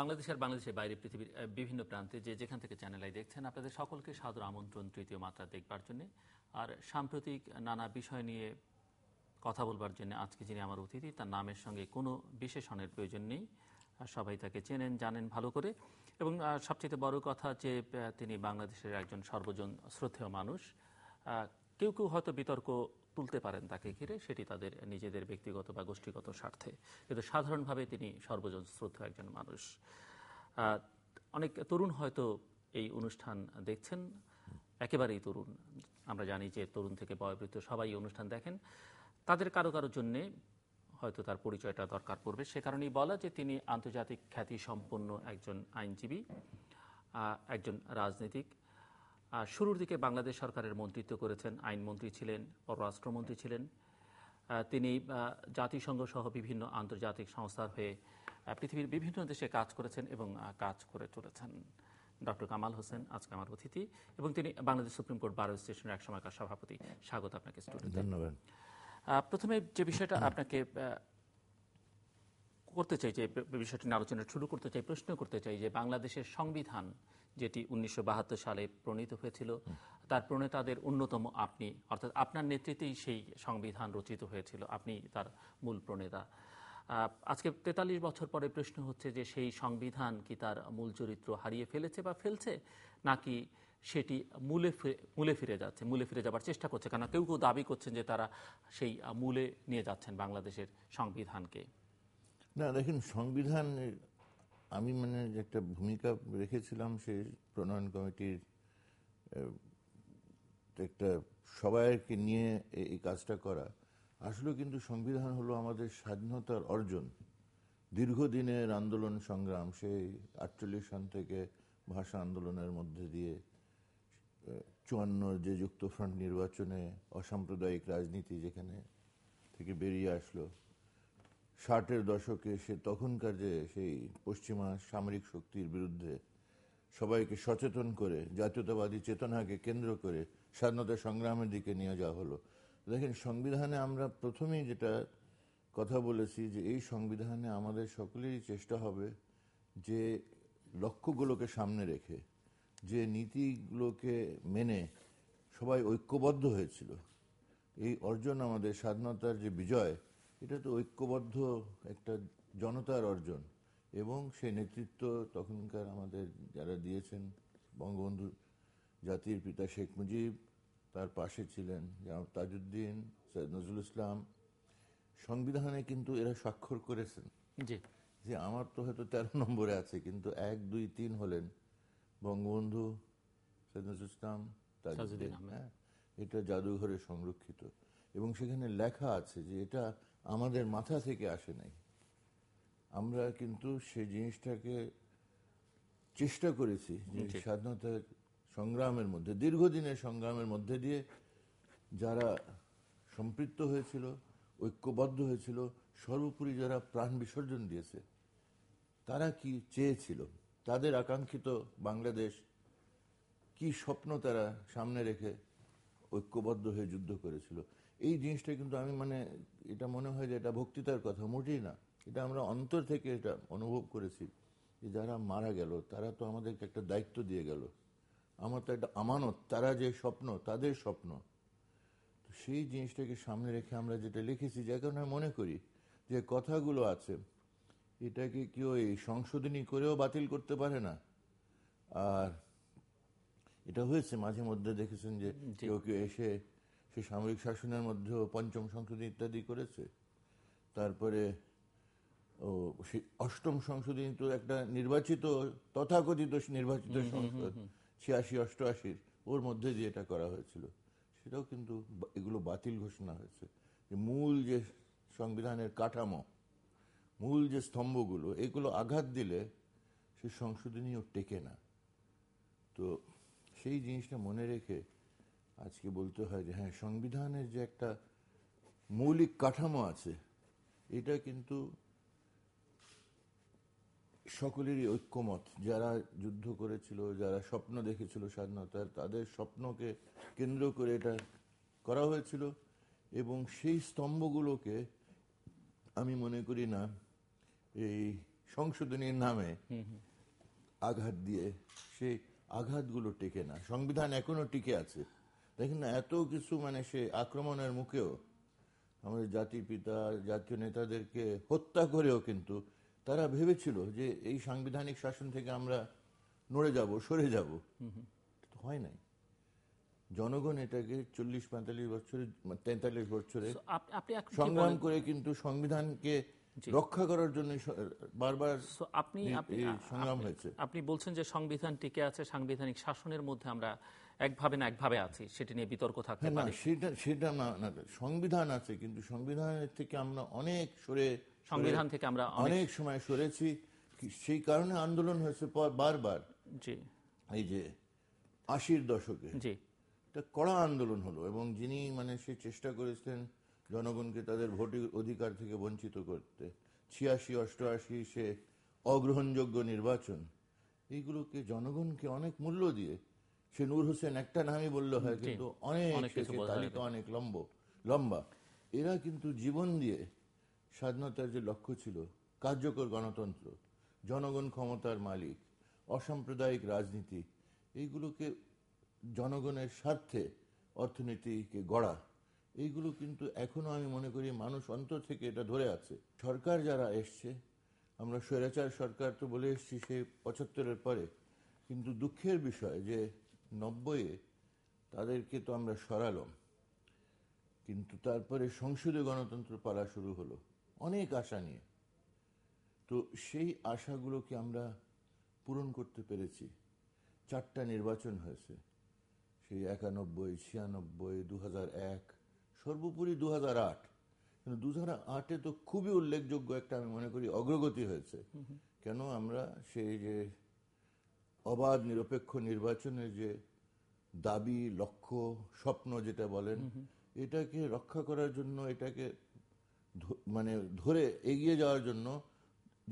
বাংলাদেশ আর বাংলাদেশের বাইরে পৃথিবীর বিভিন্ন প্রান্তে যে যেখান থেকে চ্যানেল আই দেখছেন আপনাদের সকলকে সাদর আমন্ত্রণ তৃতীয় মাত্রা দেখবার জন্য আর সাম্প্রতিক নানা বিষয় নিয়ে কথা বলবার জন্য আজকে যিনি আমার অতিথি তার নামের সঙ্গে কোনো বিশেষণের প্রয়োজন নেই সবাই তাকে চেনেন জানেন ভালো করে এবং সবচেয়ে বড় কথা যে তিনি বাংলাদেশের একজন সর্বজন শ্রদ্ধেয় মানুষ কেউ কেউ হয়তো বিতর্ক তুলতে পারেন তাকে ঘিরে সেটি তাদের নিজেদের ব্যক্তিগত বা গোষ্ঠীগত স্বার্থে কিন্তু সাধারণভাবে তিনি সর্বজন শ্রদ্ধ একজন মানুষ অনেক তরুণ হয়তো এই অনুষ্ঠান দেখছেন একেবারেই তরুণ আমরা জানি যে তরুণ থেকে বয়বৃত্ত সবাই অনুষ্ঠান দেখেন তাদের কারো কারো জন্যে হয়তো তার পরিচয়টা দরকার পড়বে সে কারণেই বলা যে তিনি আন্তর্জাতিক খ্যাতি সম্পন্ন একজন আইনজীবী একজন রাজনীতিক আর শুরুর দিকে বাংলাদেশ সরকারের মন্ত্রিত্ব করেছেন আইনমন্ত্রী ছিলেন পররাষ্ট্রমন্ত্রী ছিলেন তিনি জাতিসংঘ সহ বিভিন্ন আন্তর্জাতিক সংস্থার হয়ে পৃথিবীর বিভিন্ন দেশে কাজ করেছেন এবং কাজ করে চলেছেন ডক্টর কামাল হোসেন আজকে আমার অতিথি এবং তিনি বাংলাদেশ সুপ্রিম কোর্ট বারো স্টেশনের এক সময়কার সভাপতি স্বাগত আপনাকে স্টুডিও ধন্যবাদ প্রথমে যে বিষয়টা আপনাকে করতে চাই যে বিষয়টি নিয়ে আলোচনা শুরু করতে চাই প্রশ্ন করতে চাই যে বাংলাদেশের সংবিধান যেটি উনিশশো সালে প্রণীত হয়েছিল তার প্রণেতাদের অন্যতম আপনি অর্থাৎ আপনার নেতৃত্বেই সেই সংবিধান রচিত হয়েছিল আপনি তার মূল প্রণেতা আজকে ৪৩ বছর পরে প্রশ্ন হচ্ছে যে সেই সংবিধান কি তার মূল চরিত্র হারিয়ে ফেলেছে বা ফেলছে নাকি সেটি মূলে মূলে ফিরে যাচ্ছে মূলে ফিরে যাবার চেষ্টা করছে কেন কেউ কেউ দাবি করছেন যে তারা সেই মূলে নিয়ে যাচ্ছেন বাংলাদেশের সংবিধানকে না দেখুন সংবিধান আমি মানে একটা ভূমিকা রেখেছিলাম সেই প্রণয়ন কমিটির একটা সবাইকে নিয়ে এই কাজটা করা আসলে কিন্তু সংবিধান হলো আমাদের স্বাধীনতার অর্জন দীর্ঘদিনের আন্দোলন সংগ্রাম সেই আটচল্লিশ সন থেকে ভাষা আন্দোলনের মধ্যে দিয়ে চুয়ান্ন যে যুক্তফ্রন্ট নির্বাচনে অসাম্প্রদায়িক রাজনীতি যেখানে থেকে বেরিয়ে আসলো ষাটের দশকে সে তখনকার যে সেই পশ্চিমা সামরিক শক্তির বিরুদ্ধে সবাইকে সচেতন করে জাতীয়তাবাদী চেতনাকে কেন্দ্র করে স্বাধীনতা সংগ্রামের দিকে নিয়ে যাওয়া হলো দেখেন সংবিধানে আমরা প্রথমেই যেটা কথা বলেছি যে এই সংবিধানে আমাদের সকলেরই চেষ্টা হবে যে লক্ষ্যগুলোকে সামনে রেখে যে নীতিগুলোকে মেনে সবাই ঐক্যবদ্ধ হয়েছিল এই অর্জন আমাদের স্বাধীনতার যে বিজয় এটা তো ঐক্যবদ্ধ একটা জনতার অর্জন এবং সে নেতৃত্ব তখনকার আমাদের যারা দিয়েছেন বঙ্গবন্ধু জাতির পিতা শেখ মুজিব তার পাশে ছিলেন যেমন তাজউদ্দিন সৈয়দ নজরুল ইসলাম সংবিধানে কিন্তু এরা স্বাক্ষর করেছেন যে আমার তো হয়তো তেরো নম্বরে আছে কিন্তু এক দুই তিন হলেন বঙ্গবন্ধু সৈয়দ নজরুল ইসলাম তাজউদ্দিন হ্যাঁ এটা জাদুঘরে সংরক্ষিত এবং সেখানে লেখা আছে যে এটা আমাদের মাথা থেকে আসে নাই আমরা কিন্তু সেই জিনিসটাকে চেষ্টা করেছি যে স্বাধীনতা সংগ্রামের মধ্যে দীর্ঘদিনের সংগ্রামের মধ্যে দিয়ে যারা সম্পৃক্ত হয়েছিল ঐক্যবদ্ধ হয়েছিল সর্বোপরি যারা প্রাণ বিসর্জন দিয়েছে তারা কি চেয়েছিল তাদের আকাঙ্ক্ষিত বাংলাদেশ কি স্বপ্ন তারা সামনে রেখে ঐক্যবদ্ধ হয়ে যুদ্ধ করেছিল এই জিনিসটা কিন্তু আমি মানে এটা মনে হয় যে এটা ভক্তিতার কথা মোটেই না এটা আমরা অন্তর থেকে এটা অনুভব করেছি যে যারা মারা গেল তারা তো আমাদেরকে একটা দায়িত্ব দিয়ে গেল আমার তো একটা আমানত তারা যে স্বপ্ন তাদের স্বপ্ন তো সেই জিনিসটাকে সামনে রেখে আমরা যেটা লিখেছি যে কারণে মনে করি যে কথাগুলো আছে এটাকে কেউ এই সংশোধনী করেও বাতিল করতে পারে না আর এটা হয়েছে মাঝে মধ্যে দেখেছেন যে কেউ কেউ এসে সে সামরিক শাসনের মধ্যেও পঞ্চম সংশোধনী ইত্যাদি করেছে তারপরে ও অষ্টম সংশোধনী তো একটা নির্বাচিত তথাকথিত নির্বাচিত সংসদ ছিয়াশি অষ্টআশির ওর মধ্যে যে এটা করা হয়েছিল সেটাও কিন্তু এগুলো বাতিল ঘোষণা হয়েছে যে মূল যে সংবিধানের কাঠামো মূল যে স্তম্ভগুলো এগুলো আঘাত দিলে সে সংশোধনীও টেকে না তো সেই জিনিসটা মনে রেখে আজকে বলতে হয় যে হ্যাঁ সংবিধানের যে একটা মৌলিক কাঠামো আছে এটা কিন্তু সকলেরই ঐক্যমত যারা যুদ্ধ করেছিল যারা স্বপ্ন দেখেছিল স্বাধীনতার তাদের স্বপ্নকে কেন্দ্র করে এটা করা হয়েছিল এবং সেই স্তম্ভগুলোকে আমি মনে করি না এই সংশোধনীর নামে আঘাত দিয়ে সেই আঘাতগুলো টেকে না সংবিধান এখনো টিকে আছে দেখেন না এত কিছু মানে সে আক্রমণের মুখেও আমাদের জাতির পিতা জাতীয় নেতাদেরকে হত্যা করেও কিন্তু তারা ভেবেছিল যে এই সাংবিধানিক শাসন থেকে আমরা নড়ে যাব সরে যাব হয় নাই জনগণ এটাকে চল্লিশ পঁয়তাল্লিশ বছরে তেতাল্লিশ বছরে সংগ্রাম করে কিন্তু সংবিধানকে রক্ষা করার জন্য বারবার আপনি সংগ্রাম হয়েছে আপনি বলছেন যে সংবিধান টিকে আছে সাংবিধানিক শাসনের মধ্যে আমরা একভাবে না একভাবে আছে সেটা নিয়ে বিতর্ক থাকতে পারে সেটা সেটা না সংবিধান আছে কিন্তু সংবিধানের থেকে আমরা অনেক সরে সংবিধান থেকে আমরা অনেক সময় সরেছি সেই কারণে আন্দোলন হয়েছে বারবার জি এই যে আশির দশকে জি এটা কড়া আন্দোলন হলো এবং যিনি মানে সে চেষ্টা করেছিলেন জনগণকে তাদের ভোটের অধিকার থেকে বঞ্চিত করতে ছিয়াশি অষ্টআশি সে অগ্রহণযোগ্য নির্বাচন এইগুলোকে জনগণকে অনেক মূল্য দিয়ে সে নূর হোসেন একটা নামই বললে হয় কিন্তু অনেক অনেক লম্ব লম্বা এরা কিন্তু জীবন দিয়ে স্বাধীনতার যে লক্ষ্য ছিল কার্যকর গণতন্ত্র জনগণ ক্ষমতার মালিক অসাম্প্রদায়িক রাজনীতি এইগুলোকে জনগণের স্বার্থে অর্থনীতিকে গড়া এইগুলো কিন্তু এখনো আমি মনে করি মানুষ অন্তর থেকে এটা ধরে আছে সরকার যারা এসছে আমরা স্বৈরাচার সরকার তো বলে এসছি সে পঁচাত্তরের পরে কিন্তু দুঃখের বিষয় যে নব্বইয়ে তাদেরকে তো আমরা সরালাম কিন্তু তারপরে সংসদে গণতন্ত্র পালা শুরু হলো অনেক আশা নিয়ে তো সেই আশাগুলোকে আমরা পূরণ করতে পেরেছি চারটা নির্বাচন হয়েছে সেই একানব্বই ছিয়ানব্বই দু এক সর্বোপরি দু আট কিন্তু দু আটে তো খুবই উল্লেখযোগ্য একটা আমি মনে করি অগ্রগতি হয়েছে কেন আমরা সেই যে অবাধ নিরপেক্ষ নির্বাচনের যে দাবি লক্ষ্য স্বপ্ন যেটা বলেন এটাকে রক্ষা করার জন্য এটাকে মানে ধরে এগিয়ে যাওয়ার জন্য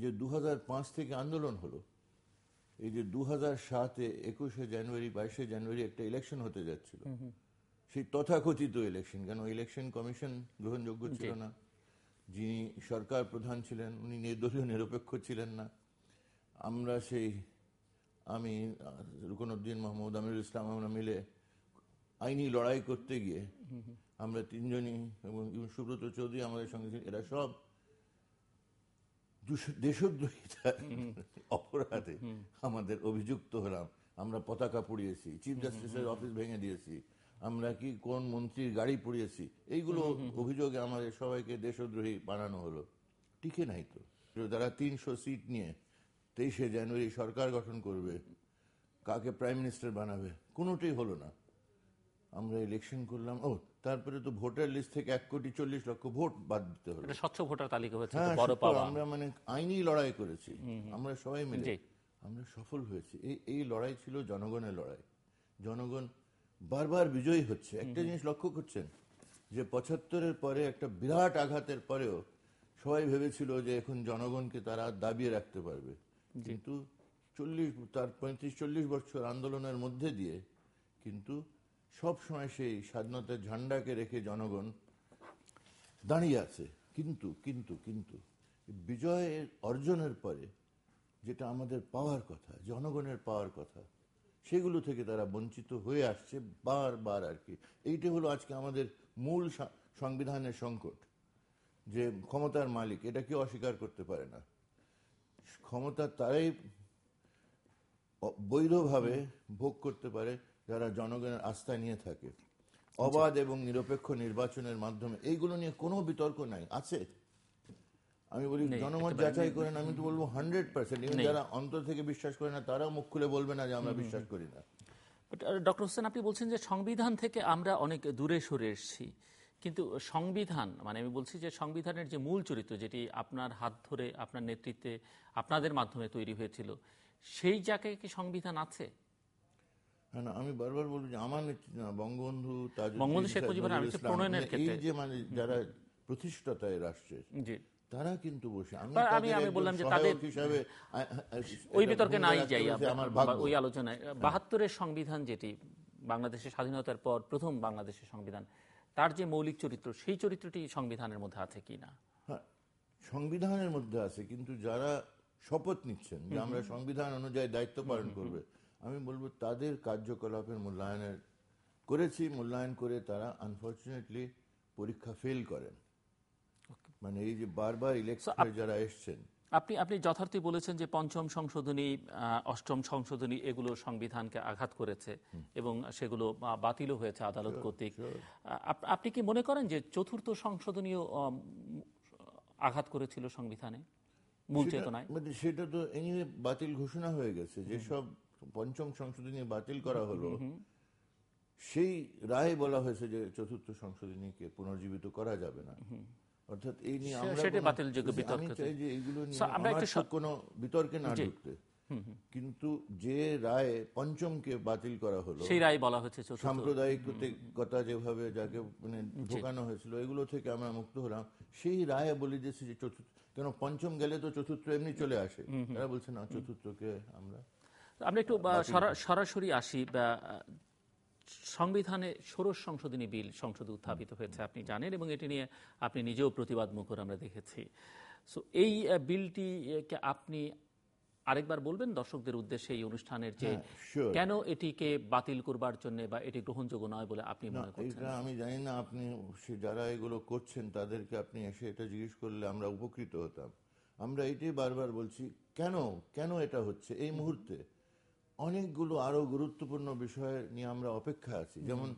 যে দু থেকে আন্দোলন হলো এই যে দু হাজার সাতে একুশে জানুয়ারি বাইশে জানুয়ারি একটা ইলেকশন হতে যাচ্ছিল সেই তথাকথিত ইলেকশন কেন ইলেকশন কমিশন গ্রহণযোগ্য ছিল না যিনি সরকার প্রধান ছিলেন উনি নির্দলীয় নিরপেক্ষ ছিলেন না আমরা সেই আমি রুকনুদ্দিন মাহমুদ আমিরুল ইসলাম আমরা মিলে আইনি লড়াই করতে গিয়ে আমরা তিনজনই এবং সুব্রত চৌধুরী আমাদের সঙ্গে এরা সব দেশদ্রোহিতার অপরাধে আমাদের অভিযুক্ত হলাম আমরা পতাকা পুড়িয়েছি চিফ জাস্টিসের অফিস ভেঙে দিয়েছি আমরা কি কোন মন্ত্রীর গাড়ি পুড়িয়েছি এইগুলো অভিযোগে আমাদের সবাইকে দেশদ্রোহী বানানো হলো টিকে নাই তো যারা তিনশো সিট নিয়ে তেইশে জানুয়ারি সরকার গঠন করবে কাকে প্রাইম মিনিস্টার বানাবে কোনোটাই হলো না আমরা ইলেকশন করলাম ও তারপরে তো ভোটার লিস্ট থেকে এক কোটি চল্লিশ লক্ষ ভোট বাদ দিতে হলো স্বচ্ছ ভোটার তালিকা হয়েছে হ্যাঁ, আমরা মানে আইনি লড়াই করেছি আমরা সবাই মিলে আমরা সফল হয়েছি এই এই লড়াই ছিল জনগণের লড়াই জনগণ বারবার বিজয়ী হচ্ছে একটা জিনিস লক্ষ্য করছেন যে পঁচাত্তরের পরে একটা বিরাট আঘাতের পরেও সবাই ভেবেছিল যে এখন জনগণকে তারা দাবিয়ে রাখতে পারবে কিন্তু চল্লিশ তার পঁয়ত্রিশ চল্লিশ বছর আন্দোলনের মধ্যে দিয়ে কিন্তু সব সময় সেই স্বাধীনতার ঝান্ডাকে রেখে জনগণ দাঁড়িয়ে আছে কিন্তু কিন্তু কিন্তু বিজয়ের অর্জনের পরে যেটা আমাদের পাওয়ার কথা জনগণের পাওয়ার কথা সেগুলো থেকে তারা বঞ্চিত হয়ে আসছে বারবার আর কি এইটা হলো আজকে আমাদের মূল সংবিধানের সংকট যে ক্ষমতার মালিক এটা কেউ অস্বীকার করতে পারে না ক্ষমতা তারাই বৈধভাবে ভোগ করতে পারে যারা জনগণের আস্থা নিয়ে থাকে অবাধ এবং নিরপেক্ষ নির্বাচনের মাধ্যমে এইগুলো নিয়ে কোনো বিতর্ক নাই আছে আমি বলি জনমত যাচাই করেন আমি তো বলবো হান্ড্রেড পার্সেন্ট এবং যারা অন্তর থেকে বিশ্বাস করে না তারাও মুখ খুলে বলবে না যে আমরা বিশ্বাস করি না ডক্টর হোসেন আপনি বলছেন যে সংবিধান থেকে আমরা অনেক দূরে সরে এসেছি কিন্তু সংবিধান মানে আমি বলছি যে সংবিধানের যে মূল চরিত্র যেটি আপনার হাত ধরে আপনার নেতৃত্বে আপনাদের মাধ্যমে তৈরি হয়েছিল সেই জায়গায় কি সংবিধান আছে হ্যাঁ আমি বারবার বলবো যে আমার বঙ্গবন্ধু বঙ্গবন্ধু শেখ মুজিবুর প্রণয়নের মানে ক্ষেত্রে মানে যারা প্রতিষ্ঠাতা তারা কিন্তু বসে আমি আমি বললাম যে তাদের হিসাবে ওই বিতর্কে নাই যাই ওই আলোচনায় বাহাত্তরের সংবিধান যেটি বাংলাদেশের স্বাধীনতার পর প্রথম বাংলাদেশের সংবিধান তার যে মৌলিক চরিত্র সেই চরিত্রটি সংবিধানের মধ্যে আছে কি না হ্যাঁ সংবিধানের মধ্যে আছে কিন্তু যারা শপথ নিচ্ছেন যে আমরা সংবিধান অনুযায়ী দায়িত্ব পালন করবে আমি বলবো তাদের কার্যকলাপের মূল্যায়নের করেছি মূল্যায়ন করে তারা আনফর্চুনেটলি পরীক্ষা ফেল করেন মানে এই যে বারবার ইলেকশন যারা এসছেন আপনি আপনি যথার্থই বলেছেন যে পঞ্চম সংশোধনী অষ্টম সংশোধনী এগুলো সংবিধানকে আঘাত করেছে এবং সেগুলো বাতিলও হয়েছে আদালত কর্তৃক আপনি কি মনে করেন যে চতুর্থ সংশোধনীও আঘাত করেছিল সংবিধানে মূল চেতনায় মানে সেটা তো এমনি বাতিল ঘোষণা হয়ে গেছে যেসব পঞ্চম সংশোধনী বাতিল করা হলো সেই রায় বলা হয়েছে যে চতুর্থ সংশোধনীকে পুনর্জীবিত করা যাবে না যেভাবে যাকে মানে ঢোকানো হয়েছিল এগুলো থেকে আমরা মুক্ত হলাম সেই রায় বলে দিয়েছে যে চতুর্থ কেন পঞ্চম গেলে তো চতুর্থ এমনি চলে আসে তারা বলছে না চতুর্থকে আমরা আমরা একটু সরাসরি আসি সংবিধানে ষোড়শ সংশোধনী বিল সংসদে উত্থাপিত হয়েছে আপনি জানেন এবং এটি নিয়ে আপনি নিজেও প্রতিবাদ মুখর আমরা দেখেছি সো এই বিলটিকে আপনি আরেকবার বলবেন দর্শকদের উদ্দেশ্যে এই অনুষ্ঠানের যে হ্যাঁ, কেন এটিকে বাতিল করবার জন্য বা এটি গ্রহণযোগ্য নয় বলে আপনি মনে করছেন আমি জানি না আপনি যারা এগুলো করছেন তাদেরকে আপনি এসে এটা জিজ্ঞেস করলে আমরা উপকৃত হতাম আমরা এটাই বারবার বলছি কেন কেন এটা হচ্ছে এই মুহূর্তে অনেকগুলো আরো গুরুত্বপূর্ণ বিষয় নিয়ে আমরা অপেক্ষা আছি যেমন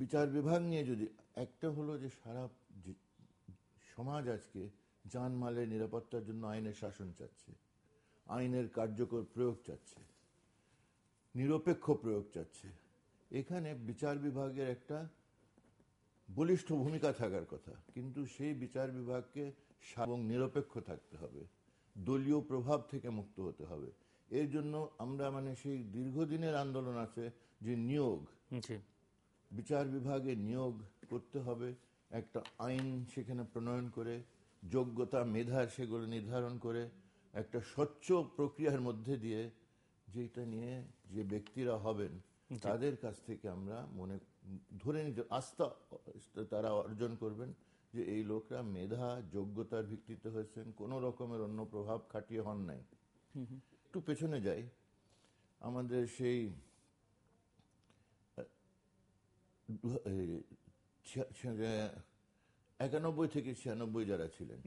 বিচার বিভাগ নিয়ে যদি একটা হলো যে সারা সমাজ আজকে জানমালের নিরাপত্তার জন্য আইনের শাসন চাচ্ছে আইনের কার্যকর প্রয়োগ চাচ্ছে নিরপেক্ষ প্রয়োগ চাচ্ছে এখানে বিচার বিভাগের একটা বলিষ্ঠ ভূমিকা থাকার কথা কিন্তু সেই বিচার বিভাগকে এবং নিরপেক্ষ থাকতে হবে দলীয় প্রভাব থেকে মুক্ত হতে হবে এর জন্য আমরা মানে সেই দীর্ঘদিনের আন্দোলন আছে যে নিয়োগ বিচার বিভাগে নিয়োগ করতে হবে একটা আইন সেখানে প্রণয়ন করে যোগ্যতা মেধার সেগুলো নির্ধারণ করে একটা স্বচ্ছ প্রক্রিয়ার মধ্যে দিয়ে যেটা নিয়ে যে ব্যক্তিরা হবেন তাদের কাছ থেকে আমরা মনে ধরে নিতে আস্থা তারা অর্জন করবেন যে এই লোকরা মেধা যোগ্যতার ভিত্তিতে হয়েছেন কোনো রকমের অন্য প্রভাব খাটিয়ে হন নাই একটু পেছনে যাই আমাদের সেই একানব্বই থেকে ছিয়ানব্বই যারা ছিলেন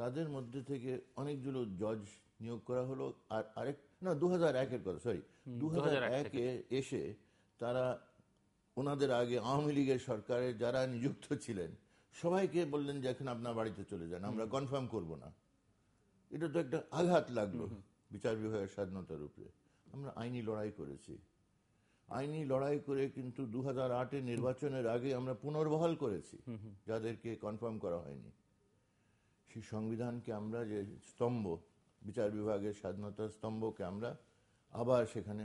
তাদের মধ্যে থেকে অনেকগুলো জজ নিয়োগ করা হলো আর আরেক না দু হাজার একের কথা সরি দু হাজার একে এসে তারা ওনাদের আগে আওয়ামী লীগের সরকারে যারা নিযুক্ত ছিলেন সবাইকে বললেন যে এখন আপনার বাড়িতে চলে যান আমরা কনফার্ম করব না এটা তো একটা আঘাত লাগলো বিচার বিভাগের স্বাধীনতার উপরে আমরা আইনি লড়াই করেছি আইনি লড়াই করে কিন্তু দু হাজার নির্বাচনের আগে আমরা পুনর্বহাল করেছি যাদেরকে কনফার্ম করা হয়নি সেই সংবিধানকে আমরা যে স্তম্ভ বিচার বিভাগের স্বাধীনতার স্তম্ভকে আমরা আবার সেখানে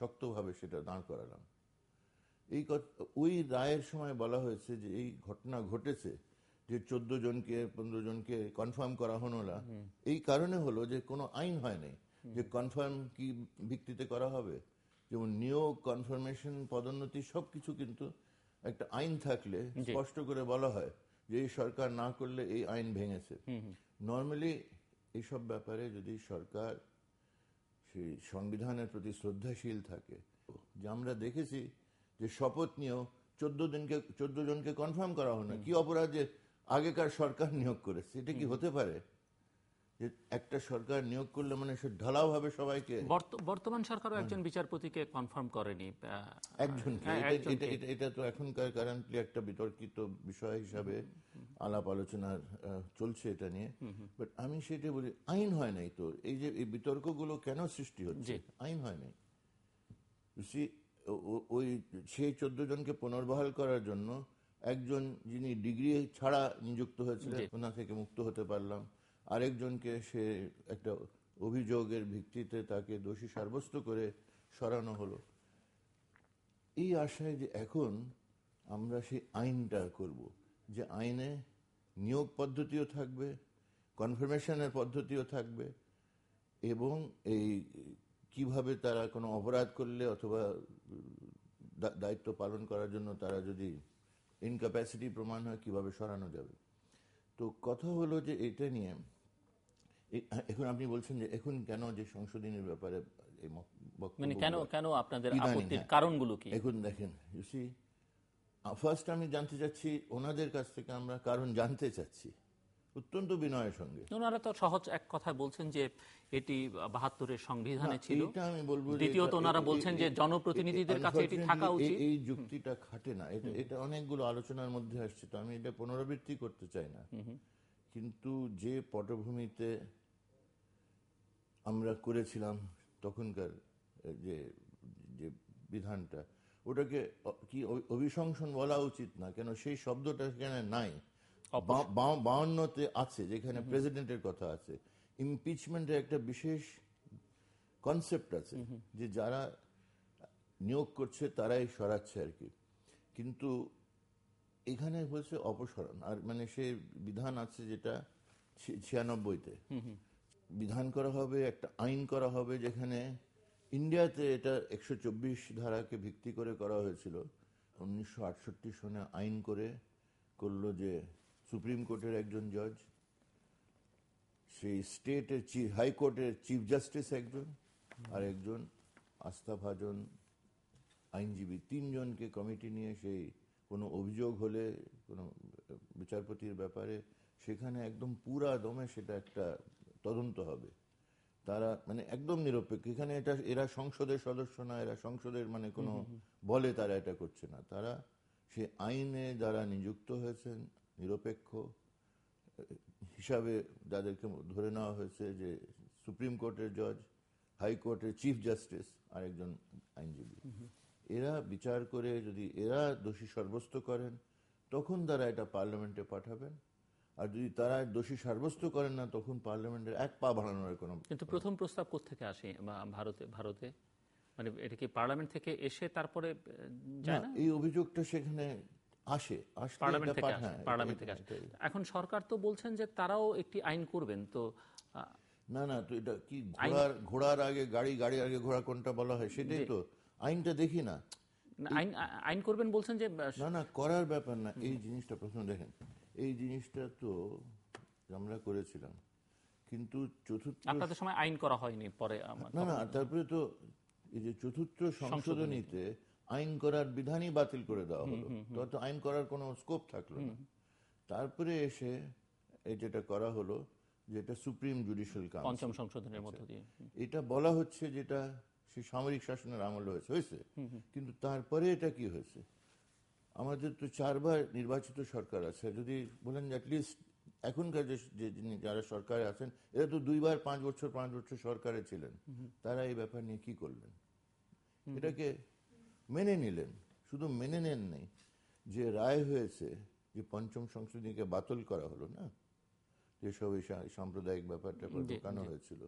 শক্তভাবে সেটা দাঁড় করালাম এই ওই রায়ের সময় বলা হয়েছে যে এই ঘটনা ঘটেছে যে চোদ্দ জনকে পনেরো জনকে কনফার্ম করা হলো না এই কারণে হলো যে কোনো আইন হয় নাই যে কনফার্ম কি ভিত্তিতে করা হবে যেমন নিয়োগ কনফার্মেশন পদোন্নতি সব কিছু কিন্তু একটা আইন থাকলে স্পষ্ট করে বলা হয় যে এই সরকার না করলে এই আইন ভেঙেছে নর্মালি এইসব ব্যাপারে যদি সরকার সেই সংবিধানের প্রতি শ্রদ্ধাশীল থাকে যে আমরা দেখেছি যে শপথ নিয়েও চোদ্দ দিনকে চোদ্দ জনকে কনফার্ম করা হলো না কি যে আগেকার সরকার নিয়োগ করেছে এটা কি হতে পারে যে একটা সরকার নিয়োগ করলে মানে সে ঢালাও হবে সবাইকে বর্তমান সরকারও একজন বিচারপতিকে কনফার্ম করেনি একজন হ্যাঁ, এটা তো এখনকার কারেন্টলি একটা বিতর্কিত বিষয় হিসাবে আলাপ আলোচনা চলছে এটা নিয়ে বাট আমি সেটা বলি আইন হয় নাই তো এই যে এই বিতর্কগুলো কেন সৃষ্টি হচ্ছে আইন হয় নাই ওই সেই চোদ্দ জনকে পুনর্বহাল করার জন্য একজন যিনি ডিগ্রি ছাড়া নিযুক্ত হয়েছিলেন ওনা থেকে মুক্ত হতে পারলাম আরেকজনকে সে একটা অভিযোগের ভিত্তিতে তাকে দোষী সাব্যস্ত করে সরানো হলো এই আশায় যে এখন আমরা সেই আইনটা করব যে আইনে নিয়োগ পদ্ধতিও থাকবে কনফার্মেশনের পদ্ধতিও থাকবে এবং এই কিভাবে তারা কোনো অপরাধ করলে অথবা দায়িত্ব পালন করার জন্য তারা যদি ইনক্যাপাসিটি প্রমাণ হয় কিভাবে সরানো যাবে তো কথা হলো যে এটা নিয়ে এখন আপনি বলছেন যে এখন কেন যে সংশোধনীর ব্যাপারে মানে হ্যাঁ। এখন দেখেন ফার্স্ট আমি জানতে চাচ্ছি ওনাদের কাছ থেকে আমরা কারণ জানতে চাচ্ছি অত্যন্ত বিনয়ের সঙ্গে ওনারা তো সহজ এক কথা বলছেন যে এটি বাহাত্তরের সংবিধানে ছিল আমি বলবো দ্বিতীয়ত ওনারা বলছেন যে জনপ্রতিনিধিদের কাছে এটি থাকা উচিত এই যুক্তিটা খাটে না এটা অনেকগুলো আলোচনার মধ্যে আসছে তো আমি এটা পুনরাবৃত্তি করতে চাই না কিন্তু যে পটভূমিতে আমরা করেছিলাম তখনকার যে যে বিধানটা ওটাকে কি অভিশংসন বলা উচিত না কেন সেই শব্দটা সেখানে নাই বাউন্নতে আছে যেখানে প্রেসিডেন্টের কথা আছে ইমপিচমেন্টের একটা বিশেষ কনসেপ্ট আছে যে যারা নিয়োগ করছে তারাই সরাচ্ছে আর কি কিন্তু এখানে হয়েছে অপসরণ আর মানে সে বিধান আছে যেটা ছিয়ানব্বইতে বিধান করা হবে একটা আইন করা হবে যেখানে ইন্ডিয়াতে এটা একশো চব্বিশ ধারাকে ভিত্তি করে করা হয়েছিল উনিশশো আটষট্টি সনে আইন করে করলো যে সুপ্রিম কোর্টের একজন জজ সেই স্টেটের হাইকোর্টের চিফ জাস্টিস একজন আর একজন আস্থাভাজন আইনজীবী তিনজনকে কমিটি নিয়ে সেই কোনো অভিযোগ হলে কোনো বিচারপতির ব্যাপারে সেখানে একদম পুরা দমে সেটা একটা তদন্ত হবে তারা মানে একদম নিরপেক্ষ এখানে এটা এরা সংসদের সদস্য না এরা সংসদের মানে কোনো বলে তারা এটা করছে না তারা সে আইনে যারা নিযুক্ত হয়েছেন নিরপেক্ষ হিসাবে যাদেরকে ধরে নেওয়া হয়েছে যে সুপ্রিম কোর্টের জজ হাইকোর্টের চিফ জাস্টিস আরেকজন আইনজীবী এরা বিচার করে যদি এরা দোষী সাব্যস্ত করেন তখন তারা এটা পার্লামেন্টে পাঠাবেন আর যদি তারা দোষী সাব্যস্ত করেন না তখন পার্লামেন্টের এক পা বাড়ানোর কোনো কিন্তু প্রথম প্রস্তাব থেকে আসে ভারতে ভারতে মানে এটা কি পার্লামেন্ট থেকে এসে তারপরে এই অভিযোগটা সেখানে এখন সরকার তো বলছেন যে তারাও একটি আইন করবেন তো না না তো এটা কি ঘোড়ার ঘোড়ার আগে গাড়ি আগে ঘোড়া কোনটা বলা হয় সেটাই তো আইনটা দেখি না আইন আইন করবেন বলছেন যে না না করার ব্যাপার না এই জিনিসটা দেখেন এই জিনিসটা তো আমরা করেছিলাম কিন্তু চতুর্থ আপনাদের সময় আইন করা হয়নি পরে না না তারপরে তো এই যে চতুর্থ সংশোধনীতে আইন করার বিধানই বাতিল করে দেওয়া হলো তত আইন করার কোনো স্কোপ থাকলো না তারপরে এসে এই যেটা করা হলো যেটা সুপ্রিম জুডিশিয়াল কাউন্সিল পঞ্চম সংশোধনের মধ্য আচ্ছা। দিয়ে এটা বলা হচ্ছে যেটা সে সামরিক শাসনের আমল হয়েছে হয়েছে কিন্তু তারপরে এটা কি হয়েছে আমাদের তো চারবার নির্বাচিত সরকার আছে যদি বলেন অ্যাটলিস্ট এখনকার যে যিনি যারা সরকারে আছেন এরা তো দুইবার পাঁচ বছর পাঁচ বছর সরকারে ছিলেন তারা এই ব্যাপার নিয়ে কি করলেন এটাকে মেনে নিলেন শুধু মেনে নেন নাই যে রায় হয়েছে যে পঞ্চম সংশোধনীকে বাতিল করা হলো না যেসব এই সাম্প্রদায়িক ব্যাপারটা ঢোকানো হয়েছিল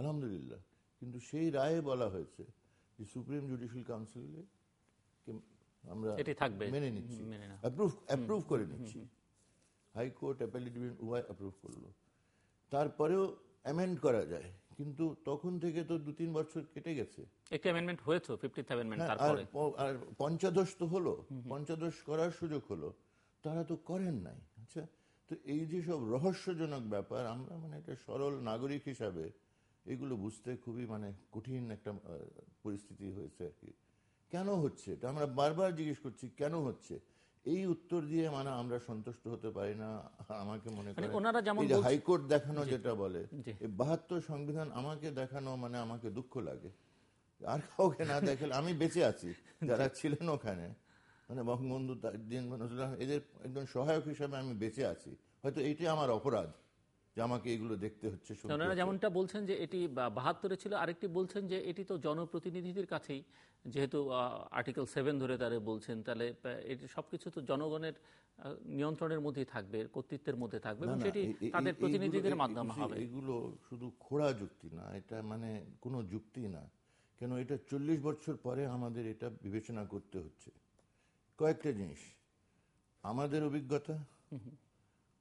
আলহামদুলিল্লাহ কিন্তু সেই রায়ে বলা হয়েছে যে সুপ্রিম জুডিশিয়াল কাউন্সিলে আমরা মেনে নিচ্ছি অ্যাপ্রুভ করে নিচ্ছি হাইকোর্ট অ্যাপেল ডিভিশন উভয় অ্যাপ্রুভ করলো তারপরেও অ্যামেন্ড করা যায় কিন্তু তখন থেকে তো দু তিন বছর কেটে গেছে একটি অ্যামেন্ডমেন্ট হয়েছে ফিফটিথ অ্যামেন্ডমেন্ট তারপরে আর পঞ্চদশ তো হলো পঞ্চদশ করার সুযোগ হলো তারা তো করেন নাই আচ্ছা তো এই যে সব রহস্যজনক ব্যাপার আমরা মানে একটা সরল নাগরিক হিসাবে এগুলো বুঝতে খুবই মানে কঠিন একটা পরিস্থিতি হয়েছে আর কি কেন হচ্ছে এটা আমরা বারবার জিজ্ঞেস করছি কেন হচ্ছে এই উত্তর দিয়ে মানে আমরা সন্তুষ্ট হতে পারি না আমাকে মনে মানে করি ওনারা যেমন হাইকোর্ট দেখানো যেটা বলে বাহাত্তর সংবিধান আমাকে দেখানো মানে আমাকে দুঃখ লাগে আর কাউকে না দেখলে আমি বেঁচে আছি যারা ছিলেন ওখানে মানে বঙ্গবন্ধু তাজদিন এদের একজন সহায়ক হিসাবে আমি বেঁচে আছি হয়তো এটাই আমার অপরাধ যে আমাকে এগুলো দেখতে হচ্ছে যেমনটা বলছেন যে এটি বাহাত্তরে ছিল আরেকটি বলছেন যে এটি তো জনপ্রতিনিধিদের কাছেই যেহেতু আর্টিকেল সেভেন ধরে তারা বলছেন তাহলে এটি সবকিছু তো জনগণের নিয়ন্ত্রণের মধ্যেই থাকবে কর্তৃত্বের মধ্যে থাকবে সেটি তাদের প্রতিনিধিদের মাধ্যমে হবে এগুলো শুধু খোড়া যুক্তি না এটা মানে কোনো যুক্তি না কেন এটা চল্লিশ বছর পরে আমাদের এটা বিবেচনা করতে হচ্ছে কয়েকটা জিনিস আমাদের অভিজ্ঞতা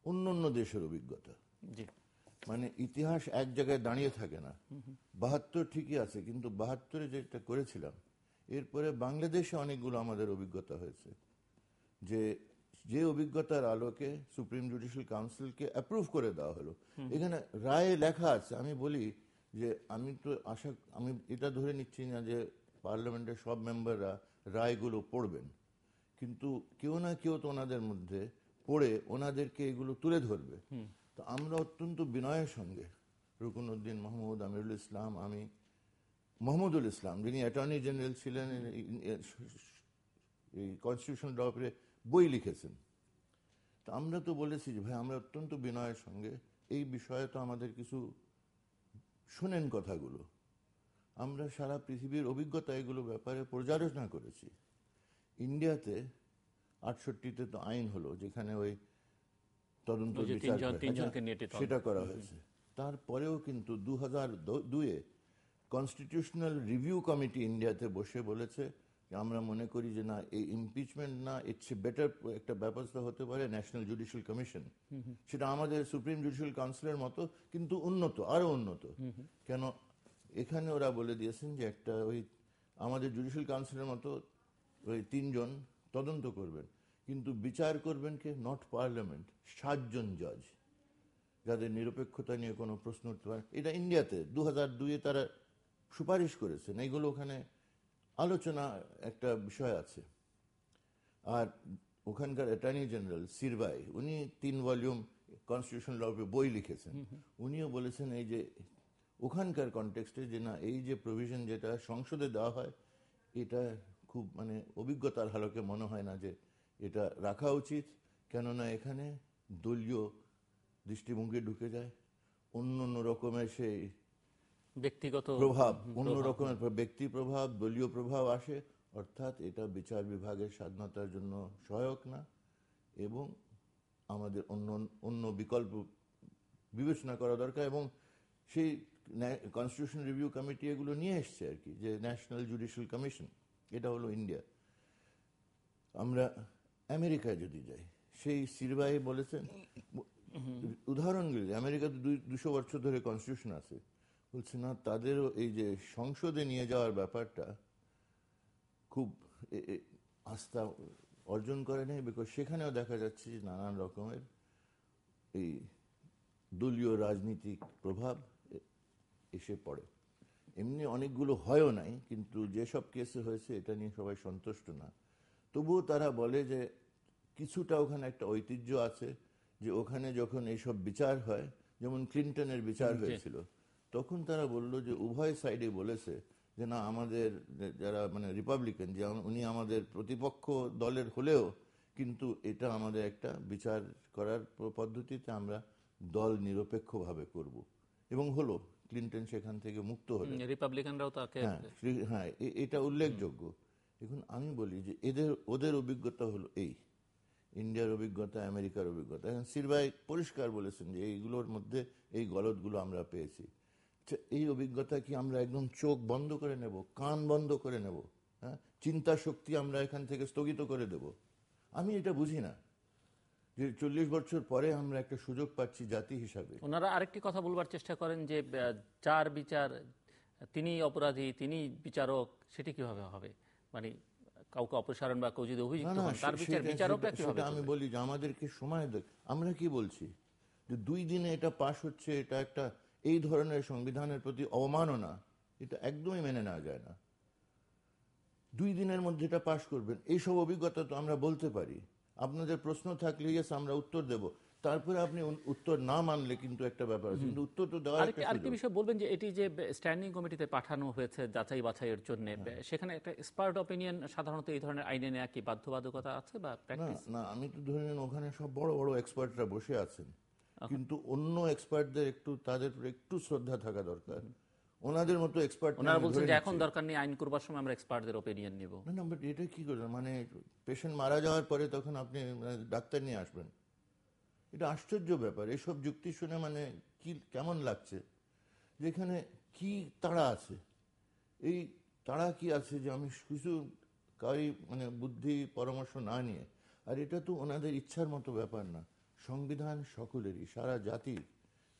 অন্য অন্য দেশের অভিজ্ঞতা মানে ইতিহাস এক জায়গায় দাঁড়িয়ে থাকে না বাহাত্তর ঠিকই আছে কিন্তু বাহাত্তরে যেটা করেছিলাম এরপরে বাংলাদেশে অনেকগুলো আমাদের অভিজ্ঞতা হয়েছে যে যে অভিজ্ঞতার আলোকে সুপ্রিম জুডিশিয়াল কাউন্সিলকে অ্যাপ্রুভ করে দেওয়া হলো এখানে রায়ে লেখা আছে আমি বলি যে আমি তো আশা আমি এটা ধরে নিচ্ছি না যে পার্লামেন্টের সব মেম্বাররা রায়গুলো পড়বেন কিন্তু কেউ না কেউ তো ওনাদের মধ্যে পড়ে ওনাদেরকে এগুলো তুলে ধরবে তো আমরা অত্যন্ত বিনয়ের সঙ্গে উদ্দিন মাহমুদ আমিরুল ইসলাম আমি মাহমুদুল ইসলাম যিনি অ্যাটর্নি জেনারেল ছিলেন এই কনস্টিটিউশন ল বই লিখেছেন তো আমরা তো বলেছি যে ভাই আমরা অত্যন্ত বিনয়ের সঙ্গে এই বিষয়ে তো আমাদের কিছু শোনেন কথাগুলো আমরা সারা পৃথিবীর অভিজ্ঞতা এগুলো ব্যাপারে পর্যালোচনা করেছি ইন্ডিয়াতে আটষট্টিতে তো আইন হলো যেখানে ওই তদন্ত সেটা করা হয়েছে তারপরেও কিন্তু দু হাজার দুয়ে কনস্টিটিউশনাল রিভিউ কমিটি ইন্ডিয়াতে বসে বলেছে আমরা মনে করি যে না এই ইমপিচমেন্ট না ইটস বেটার একটা ব্যবস্থা হতে পারে ন্যাশনাল জুডিশিয়াল কমিশন সেটা আমাদের সুপ্রিম জুডিশিয়াল কাউন্সিলের মতো কিন্তু উন্নত আরো উন্নত কেন এখানে ওরা বলে দিয়েছেন যে একটা ওই আমাদের জুডিশিয়াল কাউন্সিলের মতো ওই তিনজন তদন্ত করবেন কিন্তু বিচার করবেন কে নট পার্লামেন্ট সাতজন জজ যাদের নিরপেক্ষতা নিয়ে কোনো প্রশ্ন উঠতে পারে এটা ইন্ডিয়াতে দু হাজার দুইয়ে তারা সুপারিশ করেছেন এইগুলো ওখানে আলোচনা একটা বিষয় আছে আর ওখানকার অ্যাটর্নি জেনারেল সিরবাই উনি তিন ভলিউম কনস্টিটিউশন লপে বই লিখেছেন উনিও বলেছেন এই যে ওখানকার কনটেক্সটে যে না এই যে প্রভিশন যেটা সংসদে দেওয়া হয় এটা খুব মানে অভিজ্ঞতার হালকে মনে হয় না যে এটা রাখা উচিত কেননা এখানে দলীয় দৃষ্টিভঙ্গি ঢুকে যায় অন্য অন্য রকমের সেই ব্যক্তিগত প্রভাব অন্য রকমের ব্যক্তি প্রভাব দলীয় প্রভাব আসে অর্থাৎ এটা বিচার বিভাগের স্বাধীনতার জন্য সহায়ক না এবং আমাদের অন্য অন্য বিকল্প বিবেচনা করা দরকার এবং সেই কনস্টিটিউশন রিভিউ কমিটি এগুলো নিয়ে এসছে আর কি যে ন্যাশনাল জুডিশিয়াল কমিশন এটা হলো ইন্ডিয়া আমরা আমেরিকায় যদি যাই সেই সিরবাই বলেছেন উদাহরণগুলি আমেরিকাতে দুই দুশো বছর ধরে কনস্টিটিউশন আছে বলছে না তাদেরও এই যে সংসদে নিয়ে যাওয়ার ব্যাপারটা খুব আস্থা অর্জন করে নেই বিকজ সেখানেও দেখা যাচ্ছে যে নানান রকমের এই দলীয় রাজনীতিক প্রভাব এসে পড়ে এমনি অনেকগুলো হয়ও নাই কিন্তু যেসব কেসে হয়েছে এটা নিয়ে সবাই সন্তুষ্ট না তবুও তারা বলে যে কিছুটা ওখানে একটা ঐতিহ্য আছে যে ওখানে যখন এইসব বিচার হয় যেমন ক্লিন্টনের বিচার হয়েছিল তখন তারা বলল যে উভয় সাইডে বলেছে যে না আমাদের যারা মানে রিপাবলিকান যে উনি আমাদের প্রতিপক্ষ দলের হলেও কিন্তু এটা আমাদের একটা বিচার করার পদ্ধতিতে আমরা দল নিরপেক্ষভাবে করব এবং হলো ক্লিন্টন সেখান থেকে মুক্ত হলো রিপাবলিকানরাও তাকে হ্যাঁ, হ্যাঁ এটা উল্লেখযোগ্য এখন আমি বলি যে এদের ওদের অভিজ্ঞতা হলো এই ইন্ডিয়ার অভিজ্ঞতা আমেরিকার অভিজ্ঞতা এখন সিরভাই পরিষ্কার বলেছেন যে এইগুলোর মধ্যে এই গলতগুলো আমরা পেয়েছি আচ্ছা, এই অভিজ্ঞতা কি আমরা একদম চোখ বন্ধ করে নেব কান বন্ধ করে নেব হ্যাঁ চিন্তা শক্তি আমরা এখান থেকে স্থগিত করে দেব আমি এটা বুঝি না যে চল্লিশ বছর পরে আমরা একটা সুযোগ পাচ্ছি জাতি হিসাবে ওনারা আরেকটি কথা বলবার চেষ্টা করেন যে চার বিচার তিনি অপরাধী তিনি বিচারক সেটি কিভাবে হবে মানে কাউকে অপসারণ বা কেউ যদি অভিযুক্ত আমি বলি যে আমাদেরকে সময় দেখ আমরা কি বলছি যে দুই দিনে এটা পাশ হচ্ছে এটা একটা এই ধরনের সংবিধানের প্রতি অবমাননা এটা একদমই মেনে নেওয়া যায় না দুই দিনের মধ্যে এটা পাশ করবেন এইসব অভিজ্ঞতা তো আমরা বলতে পারি আপনাদের প্রশ্ন থাকলে ইয়েস আমরা উত্তর দেব তারপরে আপনি উত্তর না মানলে কিন্তু একটা ব্যাপার আছে কিন্তু উত্তর তো দেওয়ার একটা আরেকটি বিষয় বলবেন যে এটি যে স্ট্যান্ডিং কমিটিতে পাঠানো হয়েছে যাচাই বাছাইয়ের জন্য হ্যাঁ। সেখানে একটা এক্সপার্ট অপিনিয়ন সাধারণত এই ধরনের আইনে নেওয়া কি বাধ্যবাধকতা আছে বা প্র্যাকটিস না আমি তো ধরে নিন ওখানে সব বড় বড় এক্সপার্টরা বসে আছেন কিন্তু অন্য এক্সপার্টদের একটু তাদের একটু শ্রদ্ধা থাকা দরকার ওনাদের মতো এক্সপার্ট ওনারা বলছেন যে এখন দরকার নেই আইন করবার সময় আমরা এক্সপার্টদের অপিনিয়ন নিব না না বাট এটা কি করে মানে পেশেন্ট মারা যাওয়ার পরে তখন আপনি মানে ডাক্তার নিয়ে আসবেন এটা আশ্চর্য ব্যাপার এসব যুক্তি শুনে মানে কি কেমন লাগছে যেখানে কি তাড়া আছে এই তাড়া কি আছে যে আমি কিছু কারি মানে বুদ্ধি পরামর্শ না নিয়ে আর এটা তো ওনাদের ইচ্ছার মতো ব্যাপার না সংবিধান সকলেরই সারা জাতির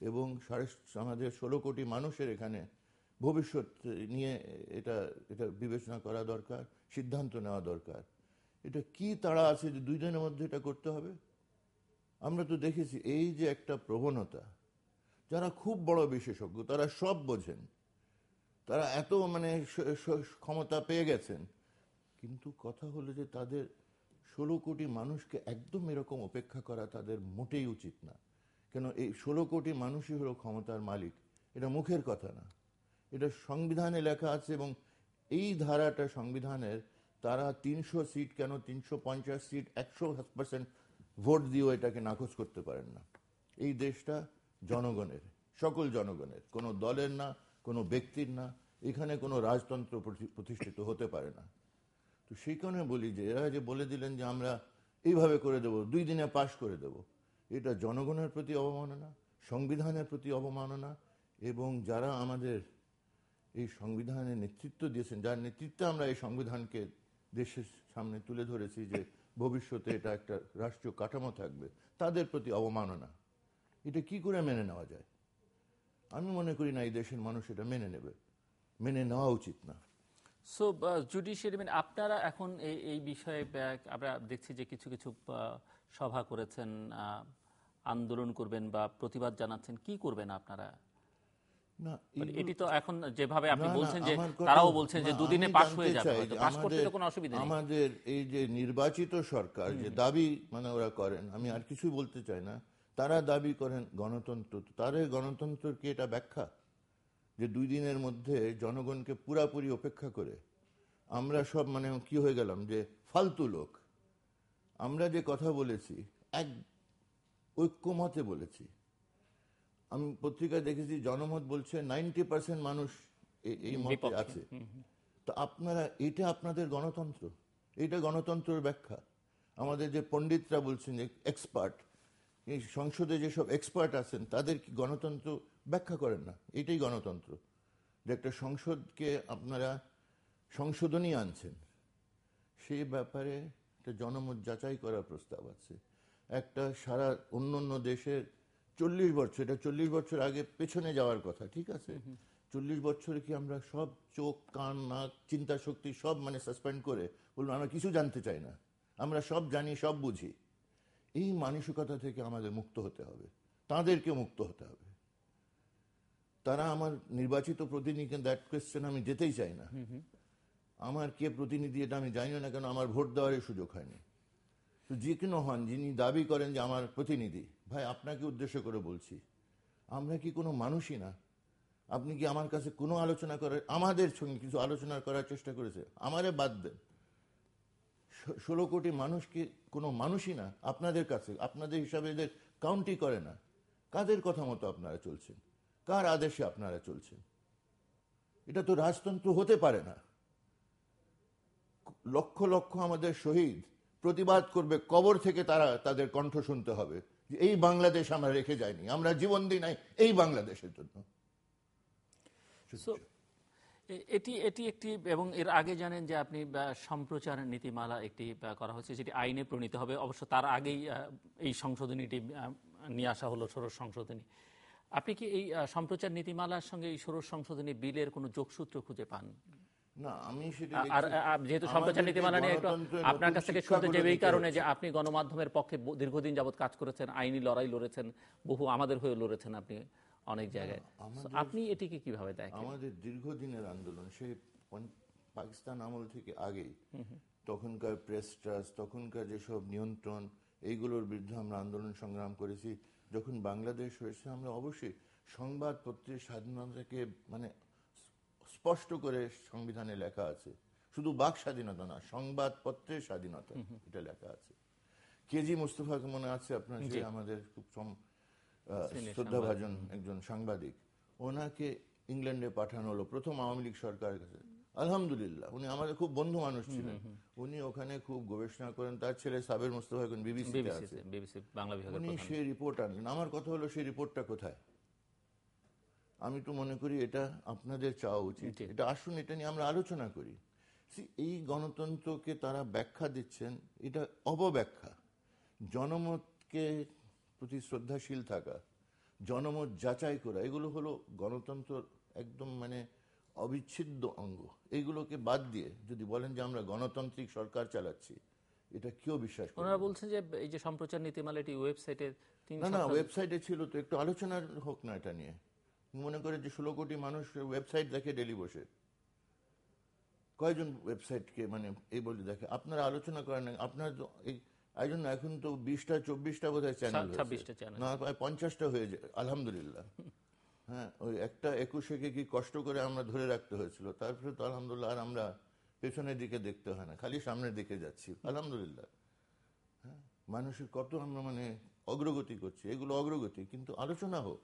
এবং সাড়ে আমাদের ষোলো কোটি মানুষের এখানে ভবিষ্যৎ নিয়ে এটা এটা বিবেচনা করা দরকার সিদ্ধান্ত নেওয়া দরকার এটা কি তাড়া আছে যে দুই দিনের মধ্যে এটা করতে হবে আমরা তো দেখেছি এই যে একটা প্রবণতা যারা খুব বড় বিশেষজ্ঞ তারা সব বোঝেন তারা এত মানে ক্ষমতা পেয়ে গেছেন কিন্তু কথা হলো যে তাদের ষোলো কোটি মানুষকে একদম এরকম অপেক্ষা করা তাদের মোটেই উচিত না কেন এই ষোলো কোটি মানুষই হলো ক্ষমতার মালিক এটা মুখের কথা না এটা সংবিধানে লেখা আছে এবং এই ধারাটা সংবিধানের তারা তিনশো সিট কেন তিনশো পঞ্চাশ সিট একশো পার্সেন্ট ভোট দিয়েও এটাকে নাকচ করতে পারেন না এই দেশটা জনগণের সকল জনগণের কোনো দলের না কোনো ব্যক্তির না এখানে কোনো রাজতন্ত্র প্রতিষ্ঠিত হতে পারে না তো সেই কারণে বলি যে এরা যে বলে দিলেন যে আমরা এইভাবে করে দেব দুই দিনে পাশ করে দেব এটা জনগণের প্রতি অবমাননা সংবিধানের প্রতি অবমাননা এবং যারা আমাদের এই সংবিধানে নেতৃত্ব দিয়েছেন যার নেতৃত্বে আমরা এই সংবিধানকে দেশের সামনে তুলে ধরেছি যে ভবিষ্যতে এটা একটা রাষ্ট্রীয় কাঠামো থাকবে তাদের প্রতি অবমাননা এটা কি করে মেনে নেওয়া যায় আমি মনে করি না এই দেশের মানুষ এটা মেনে নেবে মেনে নেওয়া উচিত না সো জুডিশিয়ারি মানে আপনারা এখন এই বিষয়ে আমরা দেখছি যে কিছু কিছু সভা করেছেন আন্দোলন করবেন বা প্রতিবাদ জানাচ্ছেন কি করবেন আপনারা মানে যে আমাদের এই যে নির্বাচিত সরকার যে দাবি মানে ওরা করেন আমি আর বলতে চাই না তারা দাবি করেন গণতন্ত্র গণতন্ত্র কি এটা ব্যাখ্যা যে দুই দিনের মধ্যে জনগণকে পুরাপুরি উপেক্ষা করে আমরা সব মানে কি হয়ে গেলাম যে ফালতু লোক আমরা যে কথা বলেছি এক ঐক্যমতে বলেছি আমি পত্রিকায় দেখেছি জনমত বলছে নাইনটি পার্সেন্ট মানুষ এই মতে আছে তো আপনারা এটা আপনাদের গণতন্ত্র এটা গণতন্ত্রের ব্যাখ্যা আমাদের যে পণ্ডিতরা বলছেন যে এক্সপার্ট এই সংসদে যেসব এক্সপার্ট আছেন তাদের কি গণতন্ত্র ব্যাখ্যা করেন না এটাই গণতন্ত্র যে একটা সংসদকে আপনারা সংশোধনই আনছেন সেই ব্যাপারে একটা জনমত যাচাই করার প্রস্তাব আছে একটা সারা অন্য অন্য দেশের চল্লিশ বছর এটা চল্লিশ বছর আগে পেছনে যাওয়ার কথা ঠিক আছে চল্লিশ বছরে কি আমরা সব চোখ কান নাক চিন্তা শক্তি সব মানে সাসপেন্ড করে বলুন আমরা কিছু জানতে চাই না আমরা সব জানি সব বুঝি এই মানসিকতা থেকে আমাদের মুক্ত হতে হবে তাদেরকে মুক্ত হতে হবে তারা আমার নির্বাচিত প্রতিনিধি দ্যাট কোয়েশ্চেন আমি যেতেই চাই না আমার কে প্রতিনিধি এটা আমি জানিও না কেন আমার ভোট দেওয়ারই সুযোগ হয়নি তো যে কোনো হন যিনি দাবি করেন যে আমার প্রতিনিধি ভাই আপনাকে উদ্দেশ্য করে বলছি আমরা কি কোনো মানুষই না আপনি কি আমার কাছে কোনো আলোচনা করে আমাদের সঙ্গে কিছু আলোচনা করার চেষ্টা করেছে আমারে বাদ দেন ষোলো কোটি মানুষ কি কোনো মানুষই না আপনাদের কাছে আপনাদের হিসাবে এদের কাউন্টই করে না কাদের কথা মতো আপনারা চলছেন কার আদেশে আপনারা চলছেন এটা তো রাজতন্ত্র হতে পারে না লক্ষ লক্ষ আমাদের শহীদ প্রতিবাদ করবে কবর থেকে তারা তাদের কণ্ঠ শুনতে হবে এই বাংলাদেশ আমরা রেখে যাইনি আমরা জীবন দিই নাই এই বাংলাদেশের জন্য এটি এটি একটি এবং এর আগে জানেন যে আপনি সম্প্রচার নীতিমালা একটি করা হচ্ছে যেটি আইনে প্রণীত হবে অবশ্য তার আগেই এই সংশোধনীটি নিয়ে আসা হলো ষোড়শ সংশোধনী আপনি কি এই সম্প্রচার নীতিমালার সঙ্গে এই ষোড়শ সংশোধনী বিলের কোনো যোগসূত্র খুঁজে পান আপনি গণমাধ্যমের পক্ষে দীর্ঘদিন যাবত কাজ করেছেন আইনি লড়াই লড়েছেন বহু আমাদের হয়ে লড়েছেন আপনি অনেক জায়গায় আপনি এটিকে কিভাবে দেখেন আমাদের দীর্ঘদিনের আন্দোলন পাকিস্তান আমল থেকে আগেই তখনকার প্রেস তখনকার যেসব নিয়ন্ত্রণ এইগুলোর বিরুদ্ধে আমরা আন্দোলন সংগ্রাম করেছি যখন বাংলাদেশ হয়েছে আমরা অবশ্যই সংবাদপত্রের স্বাধীনতাকে মানে স্পষ্ট করে সংবিধানে লেখা আছে শুধু বাক স্বাধীনতা না সংবাদপত্রের স্বাধীনতা এটা লেখা আছে কেজি মুস্তফা মনে আছে আপনার যে আমাদের খুব শ্রদ্ধাভাজন একজন সাংবাদিক ওনাকে ইংল্যান্ডে পাঠানো হলো প্রথম আওয়ামী লীগ সরকারের কাছে আলহামদুলিল্লাহ উনি আমাদের খুব বন্ধু মানুষ ছিলেন উনি ওখানে খুব গবেষণা করেন তার ছেলে সাবের মুস্তফা এখন বিবিসি আছে উনি সেই রিপোর্ট আনলেন আমার কথা হলো সেই রিপোর্টটা কোথায় আমি তো মনে করি এটা আপনাদের চাওয়া উচিত এটা আসুন এটা নিয়ে আমরা আলোচনা করি এই গণতন্ত্রকে তারা ব্যাখ্যা দিচ্ছেন এটা অবব্যাখ্যা জনমতকে প্রতি শ্রদ্ধাশীল থাকা জনমত যাচাই করা এগুলো হলো গণতন্ত্র একদম মানে অবিচ্ছেদ্য অঙ্গ এইগুলোকে বাদ দিয়ে যদি বলেন যে আমরা গণতান্ত্রিক সরকার চালাচ্ছি এটা কেউ বিশ্বাস ওনারা বলছেন যে এই যে সম্প্রচার নীতিমালাটি ওয়েবসাইটে না না ওয়েবসাইটে ছিল তো একটু আলোচনা হোক না এটা নিয়ে মনে করে যে ষোলো কোটি মানুষ ওয়েবসাইট দেখে ডেলি বসে কয়জন ওয়েবসাইটকে মানে এই বলে দেখে আপনারা আলোচনা করেন আপনার এই জন্য এখন তো বিশটা চব্বিশটা বোধ হয় চ্যানেল না পঞ্চাশটা হয়ে যায় আলহামদুলিল্লাহ হ্যাঁ ওই একটা একুশেকে কি কষ্ট করে আমরা ধরে রাখতে হয়েছিল তারপরে তো আলহামদুলিল্লাহ আর আমরা পেছনের দিকে দেখতে হয় না খালি সামনের দিকে যাচ্ছি আলহামদুলিল্লাহ হ্যাঁ মানুষের কত আমরা মানে অগ্রগতি করছি এগুলো অগ্রগতি কিন্তু আলোচনা হোক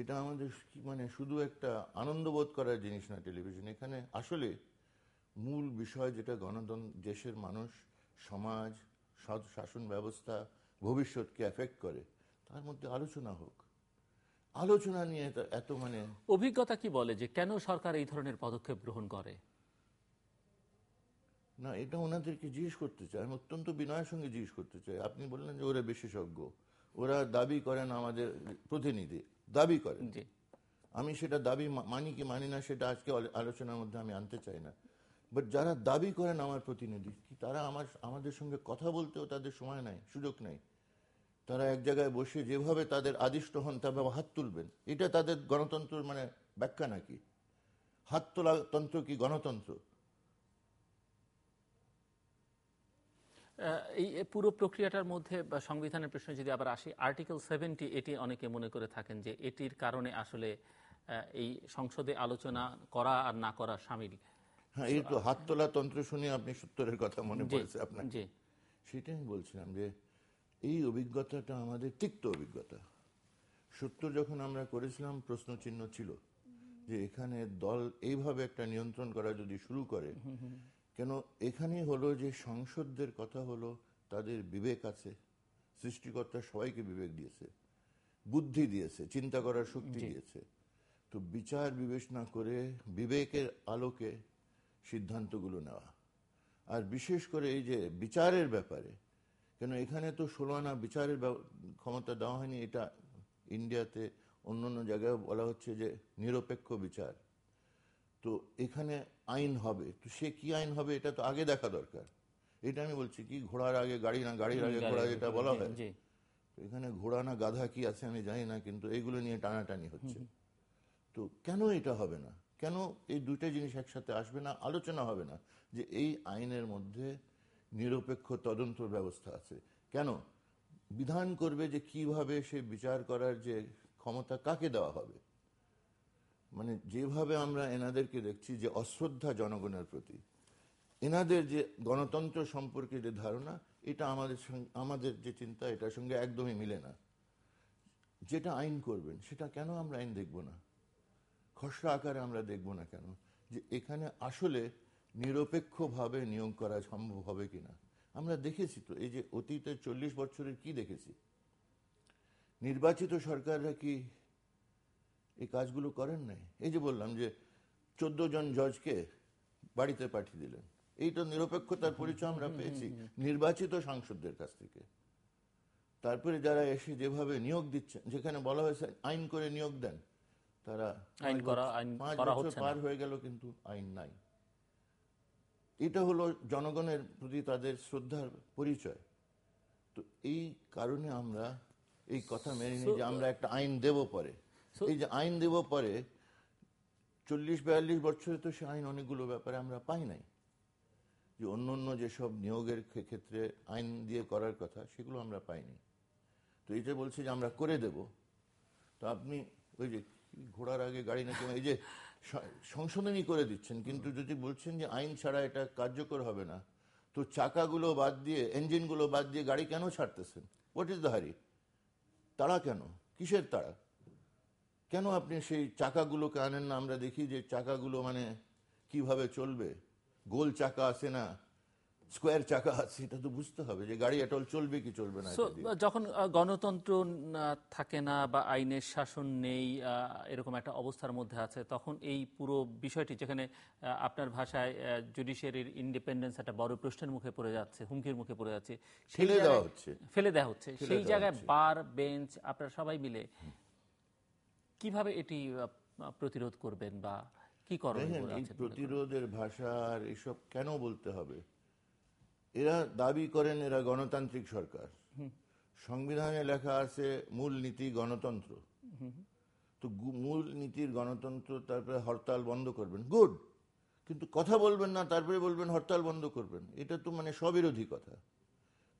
এটা আমাদের মানে শুধু একটা আনন্দ বোধ করার জিনিস না টেলিভিশন এখানে আসলে মূল বিষয় যেটা গণতন্ত্র দেশের মানুষ সমাজ শাসন ব্যবস্থা ভবিষ্যৎকে এফেক্ট করে তার মধ্যে আলোচনা হোক আলোচনা নিয়ে এত মানে অভিজ্ঞতা কি বলে যে কেন সরকার এই ধরনের পদক্ষেপ গ্রহণ করে না এটা ওনাদেরকে জিজ্ঞেস করতে চাই আমি অত্যন্ত বিনয়ের সঙ্গে জিজ্ঞেস করতে চাই আপনি বললেন যে ওরা বিশেষজ্ঞ ওরা দাবি করেন আমাদের প্রতিনিধি দাবি করেন আমি সেটা দাবি মানি কি মানি না সেটা আজকে আলোচনার মধ্যে আমি আনতে চাই না বাট যারা দাবি করেন আমার প্রতিনিধি তারা আমার আমাদের সঙ্গে কথা বলতেও তাদের সময় নাই সুযোগ নাই তারা এক জায়গায় বসে যেভাবে তাদের আদিষ্ট হন তবে হাত তুলবেন এটা তাদের গণতন্ত্র মানে ব্যাখ্যা নাকি হাত তোলা তন্ত্র কি গণতন্ত্র এই পুরো প্রক্রিয়াটার মধ্যে সংবিধানের প্রশ্নে যদি আবার আসি আর্টিকেল সেভেন্টি এটি অনেকে মনে করে থাকেন যে এটির কারণে আসলে এই সংসদে আলোচনা করা আর না করা সামিল হ্যাঁ এই তো হাত তোলা তন্ত্র শুনে আপনি সত্তরের কথা মনে পড়েছে আপনার জি সেটাই আমি বলছিলাম যে এই অভিজ্ঞতাটা আমাদের তিক্ত অভিজ্ঞতা সত্তর যখন আমরা করেছিলাম প্রশ্ন চিহ্ন ছিল যে এখানে দল এইভাবে একটা নিয়ন্ত্রণ করা যদি শুরু করে কেন এখানে হলো যে সংসদদের কথা হলো তাদের বিবেক আছে সৃষ্টিকর্তা সবাইকে বিবেক দিয়েছে বুদ্ধি দিয়েছে চিন্তা করার শক্তি দিয়েছে তো বিচার বিবেচনা করে বিবেকের আলোকে সিদ্ধান্তগুলো নেওয়া আর বিশেষ করে এই যে বিচারের ব্যাপারে কেন এখানে তো ষোলো আনা বিচারের ক্ষমতা দেওয়া হয়নি এটা ইন্ডিয়াতে অন্য অন্য জায়গায় বলা হচ্ছে যে নিরপেক্ষ বিচার তো এখানে আইন হবে তো সে কি আইন হবে এটা তো আগে দেখা দরকার এটা আমি বলছি কি ঘোড়ার আগে গাড়ি না গাড়ির আগে ঘোড়া যেটা বলা হয় এখানে ঘোড়া না গাধা কি আছে আমি জানি না কিন্তু এইগুলো নিয়ে টানাটানি হচ্ছে তো কেন এটা হবে না কেন এই দুইটা জিনিস একসাথে আসবে না আলোচনা হবে না যে এই আইনের মধ্যে নিরপেক্ষ তদন্ত ব্যবস্থা আছে কেন বিধান করবে যে কিভাবে সে বিচার করার যে ক্ষমতা কাকে দেওয়া হবে মানে যেভাবে আমরা এনাদেরকে দেখছি যে অশ্রদ্ধা জনগণের প্রতি এনাদের যে গণতন্ত্র সম্পর্কে যে ধারণা এটা আমাদের আমাদের যে চিন্তা এটার সঙ্গে একদমই মিলে না যেটা আইন করবেন সেটা কেন আমরা আইন দেখব না খসড়া আকারে আমরা দেখব না কেন যে এখানে আসলে নিরপেক্ষভাবে নিয়োগ করা সম্ভব হবে কিনা আমরা দেখেছি তো এই যে অতীতের চল্লিশ বছরের কি দেখেছি নির্বাচিত সরকাররা কি এই কাজগুলো করেন নাই এই যে বললাম যে চোদ্দ জন জজকে বাড়িতে পাঠিয়ে দিলেন এই তো নিরপেক্ষতার পরিচয় আমরা পেয়েছি নির্বাচিত সাংসদদের কাছ থেকে তারপরে যারা এসে যেভাবে নিয়োগ দিচ্ছেন যেখানে বলা হয়েছে আইন করে নিয়োগ দেন তারা আইন করা আইন পার হয়ে গেল কিন্তু আইন নাই এটা হলো জনগণের প্রতি তাদের শ্রদ্ধার পরিচয় তো এই কারণে আমরা এই কথা মেনে নিই যে আমরা একটা আইন দেব পরে এই যে আইন দেব পরে চল্লিশ বিয়াল্লিশ বছরে তো সে আইন অনেকগুলো ব্যাপারে আমরা পাই নাই যে অন্য অন্য যেসব নিয়োগের ক্ষেত্রে আইন দিয়ে করার কথা সেগুলো আমরা পাইনি তো এটা বলছে যে আমরা করে দেব তো আপনি ওই যে ঘোড়ার আগে গাড়ি নাকি এই যে সংশোধনী করে দিচ্ছেন কিন্তু যদি বলছেন যে আইন ছাড়া এটা কার্যকর হবে না তো চাকাগুলো বাদ দিয়ে ইঞ্জিনগুলো বাদ দিয়ে গাড়ি কেন ছাড়তেছেন হোয়াট ইজ দ্য হারি তারা কেন কিসের তারা কেন আপনি সেই চাকাগুলোকে আনেন না আমরা দেখি যে চাকাগুলো মানে কিভাবে চলবে গোল চাকা আছে না স্কোয়ার চাকা আছে এটা তো বুঝতে হবে যে গাড়ি অ্যাটল চলবে কি চলবে না যখন গণতন্ত্র থাকে না বা আইনের শাসন নেই এরকম একটা অবস্থার মধ্যে আছে তখন এই পুরো বিষয়টি যেখানে আপনার ভাষায় জুডিশিয়ারির ইন্ডিপেন্ডেন্স একটা বড় প্রশ্নের মুখে পড়ে যাচ্ছে হুমকির মুখে পড়ে যাচ্ছে ফেলে দেওয়া হচ্ছে ফেলে দেওয়া হচ্ছে সেই জায়গায় বার বেঞ্চ আপনারা সবাই মিলে কিভাবে এটি প্রতিরোধ করবেন বা কি করবেন এই প্রতিরোধের ভাষা আর এসব কেন বলতে হবে এরা দাবি করেন এরা গণতান্ত্রিক সরকার সংবিধানে লেখা আছে মূল নীতি গণতন্ত্র তো মূল নীতির গণতন্ত্র তারপরে হরতাল বন্ধ করবেন গুড কিন্তু কথা বলবেন না তারপরে বলবেন হরতাল বন্ধ করবেন এটা তো মানে সবিরোধী কথা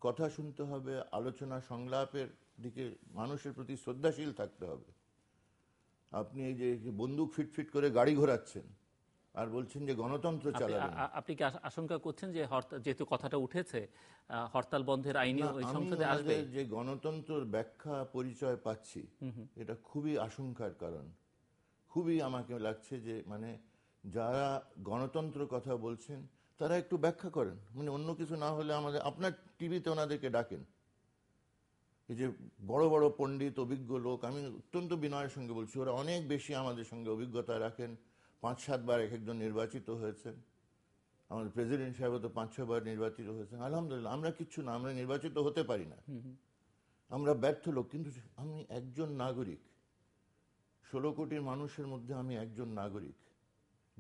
কথা শুনতে হবে আলোচনা সংলাপের দিকে মানুষের প্রতি শ্রদ্ধাশীল থাকতে হবে আপনি এই যে বন্দুক ফিটফিট করে গাড়ি ঘোরাচ্ছেন আর বলছেন যে গণতন্ত্র চালাবেন আপনি কি আশঙ্কা করছেন যে যেহেতু কথাটা উঠেছে হরতাল বন্ধের আইনি ওই সংসদে আসবে যে গণতন্ত্রের ব্যাখ্যা পরিচয় পাচ্ছি এটা খুবই আশঙ্কার কারণ খুবই আমাকে লাগছে যে মানে যারা গণতন্ত্র কথা বলছেন তারা একটু ব্যাখ্যা করেন মানে অন্য কিছু না হলে আমাদের আপনার টিভিতে ওনাদেরকে ডাকেন এই যে বড় বড় পণ্ডিত অভিজ্ঞ লোক আমি অত্যন্ত বিনয়ের সঙ্গে বলছি ওরা অনেক বেশি আমাদের সঙ্গে অভিজ্ঞতা রাখেন পাঁচ সাতবার এক একজন নির্বাচিত হয়েছেন আমাদের প্রেসিডেন্ট সাহেব তো পাঁচ ছবার নির্বাচিত হয়েছেন আলহামদুলিল্লাহ আমরা কিচ্ছু না আমরা নির্বাচিত হতে পারি না আমরা ব্যর্থ লোক কিন্তু আমি একজন নাগরিক ষোলো কোটির মানুষের মধ্যে আমি একজন নাগরিক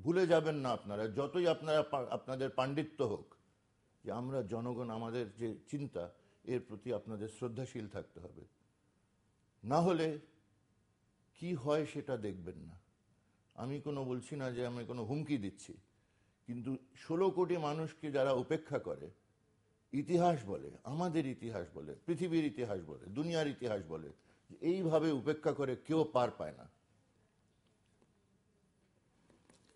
ভুলে যাবেন না আপনারা যতই আপনারা আপনাদের পাণ্ডিত্য হোক যে আমরা জনগণ আমাদের যে চিন্তা এর প্রতি আপনাদের শ্রদ্ধাশীল থাকতে হবে না হলে কি হয় সেটা দেখবেন না আমি কোনো বলছি না যে আমি কোনো হুমকি দিচ্ছি কিন্তু ষোলো কোটি মানুষকে যারা উপেক্ষা করে ইতিহাস বলে আমাদের ইতিহাস বলে পৃথিবীর ইতিহাস বলে দুনিয়ার ইতিহাস বলে এইভাবে উপেক্ষা করে কেউ পার পায় না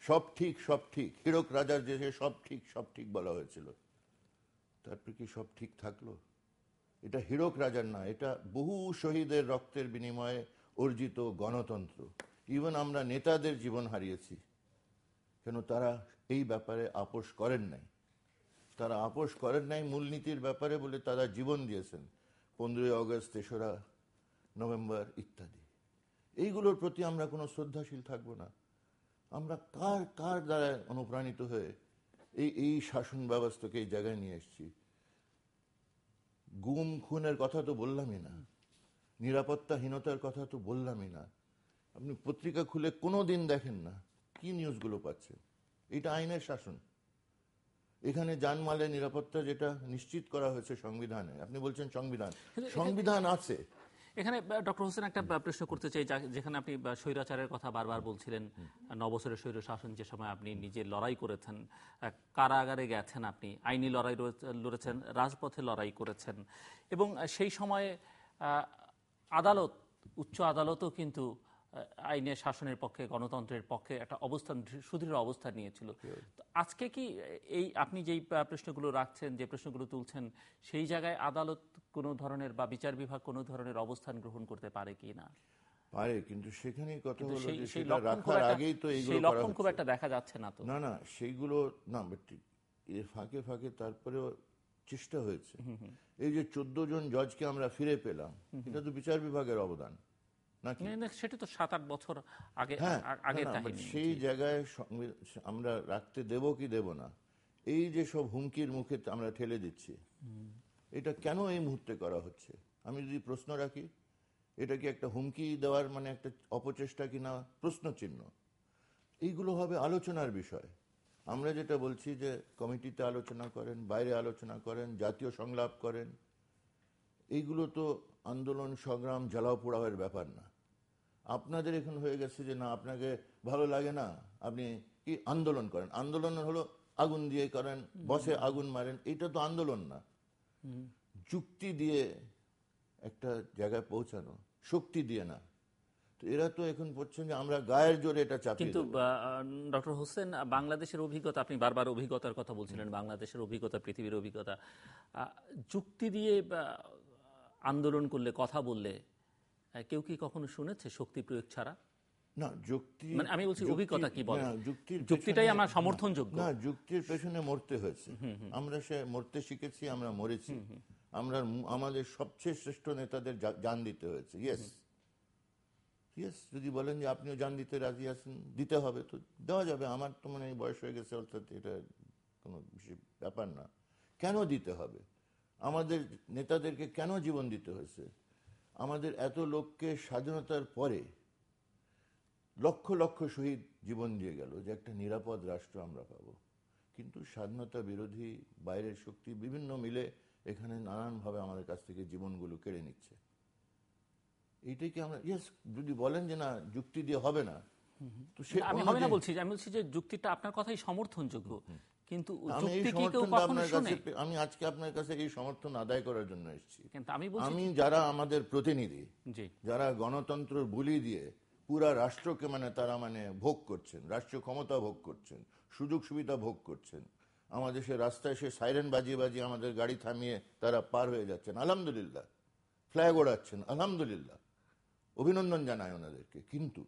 সব ঠিক সব ঠিক হিরক রাজার দেশে সব ঠিক সব ঠিক বলা হয়েছিল তারপর কি সব ঠিক থাকলো এটা হীরক রাজার না এটা বহু শহীদের রক্তের বিনিময়ে অর্জিত গণতন্ত্র ইভেন আমরা নেতাদের জীবন হারিয়েছি কেন তারা এই ব্যাপারে আপোষ করেন নাই তারা আপোষ করেন নাই মূলনীতির ব্যাপারে বলে তারা জীবন দিয়েছেন পনেরোই অগস্ট তেসরা নভেম্বর ইত্যাদি এইগুলোর প্রতি আমরা কোনো শ্রদ্ধাশীল থাকব না আমরা কার কার দ্বারা অনুপ্রাণিত হয়ে এই এই শাসন ব্যবস্থাকে এই জায়গায় নিয়ে এসেছি গুম খুনের কথা তো বললামই না নিরাপত্তাহীনতার কথা তো বললামই না আপনি পত্রিকা খুলে কোনো দিন দেখেন না কি নিউজগুলো পাচ্ছেন এটা আইনের শাসন এখানে জানমালের নিরাপত্তা যেটা নিশ্চিত করা হয়েছে সংবিধানে আপনি বলছেন সংবিধান সংবিধান আছে এখানে ডক্টর হোসেন একটা প্রশ্ন করতে চাই যেখানে আপনি স্বৈরাচারের কথা বারবার বলছিলেন নবসরের স্বৈর শাসন যে সময় আপনি নিজে লড়াই করেছেন কারাগারে গেছেন আপনি আইনি লড়াই লড়েছেন রাজপথে লড়াই করেছেন এবং সেই সময়ে আদালত উচ্চ আদালতও কিন্তু আইনের শাসনের পক্ষে গণতন্ত্রের পক্ষে একটা অবস্থান সুদৃঢ় অবস্থান নিয়েছিল আজকে কি এই আপনি যেই প্রশ্নগুলো রাখছেন যে প্রশ্নগুলো তুলছেন সেই জায়গায় আদালত কোনো ধরনের বা বিচার বিভাগ কোনো ধরনের অবস্থান গ্রহণ করতে পারে কি না পারে কিন্তু সেখানে কথা হলো যে সেটা রাখার আগেই তো এইগুলো করা খুব একটা দেখা যাচ্ছে না তো না না সেইগুলো না এর ফাঁকে ফাঁকে তারপরেও চেষ্টা হয়েছে এই যে চোদ্দ জন জজকে আমরা ফিরে পেলাম এটা তো বিচার বিভাগের অবদান হ্যাঁ, সেই জায়গায় আমরা রাখতে দেব কি দেব না এই যে সব হুমকির মুখে আমরা ঠেলে দিচ্ছি এটা কেন এই মুহূর্তে করা হচ্ছে আমি যদি প্রশ্ন রাখি এটা কি একটা হুমকি দেওয়ার মানে একটা অপচেষ্টা কি না প্রশ্ন চিহ্ন এইগুলো হবে আলোচনার বিষয় আমরা যেটা বলছি যে কমিটিতে আলোচনা করেন বাইরে আলোচনা করেন জাতীয় সংলাপ করেন এইগুলো তো আন্দোলন সংগ্রাম জ্বালাও পোড়াওয়ের ব্যাপার না আপনাদের এখন হয়ে গেছে যে না আপনাকে ভালো লাগে না আপনি কি আন্দোলন করেন আন্দোলন হলো আগুন দিয়ে করেন বসে আগুন মারেন এটা তো আন্দোলন না যুক্তি দিয়ে একটা জায়গায় পৌঁছানো শক্তি দিয়ে না তো এরা তো এখন বলছেন যে আমরা গায়ের জোরে এটা চাপ কিন্তু ডক্টর হোসেন বাংলাদেশের অভিজ্ঞতা আপনি বারবার অভিজ্ঞতার কথা বলছিলেন বাংলাদেশের অভিজ্ঞতা পৃথিবীর অভিজ্ঞতা যুক্তি দিয়ে আন্দোলন করলে কথা বললে কেউ কি কখনো শুনেছে শক্তি প্রয়োগ ছাড়া না যুক্তি মানে আমি বলছি অভিজ্ঞতা কি বলে যুক্তির যুক্তিটাই আমার সমর্থনযোগ্য না যুক্তির পেছনে মরতে হয়েছে আমরা সে মরতে শিখেছি আমরা মরেছি আমরা আমাদের সবচেয়ে শ্রেষ্ঠ নেতাদের জান দিতে হয়েছে ইয়েস ইয়েস যদি বলেন যে আপনিও জান দিতে রাজি আছেন দিতে হবে তো দেওয়া যাবে আমার তো মানে বয়স হয়ে গেছে অর্থাৎ এটা কোনো ব্যাপার না কেন দিতে হবে আমাদের নেতাদেরকে কেন জীবন দিতে হয়েছে আমাদের এত লোককে স্বাধীনতার পরে লক্ষ লক্ষ শহীদ জীবন দিয়ে গেল যে একটা নিরাপদ রাষ্ট্র আমরা পাব কিন্তু স্বাধীনতা বিরোধী বাইরের শক্তি বিভিন্ন মিলে এখানে নানানভাবে আমাদের কাছ থেকে জীবনগুলো কেড়ে নিচ্ছে এইটাই কি আমরা ইয়েস যদি বলেন যে না যুক্তি দিয়ে হবে না আমি হবে না বলছি আমি বলছি যে যুক্তিটা আপনার কথাই সমর্থনযোগ্য কিন্তু আমি আজকে আপনার কাছে এই সমর্থন আদায় করার জন্য এসেছি আমি যারা আমাদের প্রতিনিধি যারা দিয়ে পুরা রাষ্ট্রকে মানে তারা মানে ভোগ করছেন রাষ্ট্রীয় ক্ষমতা ভোগ করছেন সুযোগ সুবিধা ভোগ করছেন আমাদের সে রাস্তায় সে সাইরেন বাজিয়ে বাজিয়ে আমাদের গাড়ি থামিয়ে তারা পার হয়ে যাচ্ছেন আলহামদুলিল্লাহ ফ্ল্যাগ ওড়াচ্ছেন আলহামদুলিল্লাহ অভিনন্দন জানায় ওনাদেরকে কিন্তু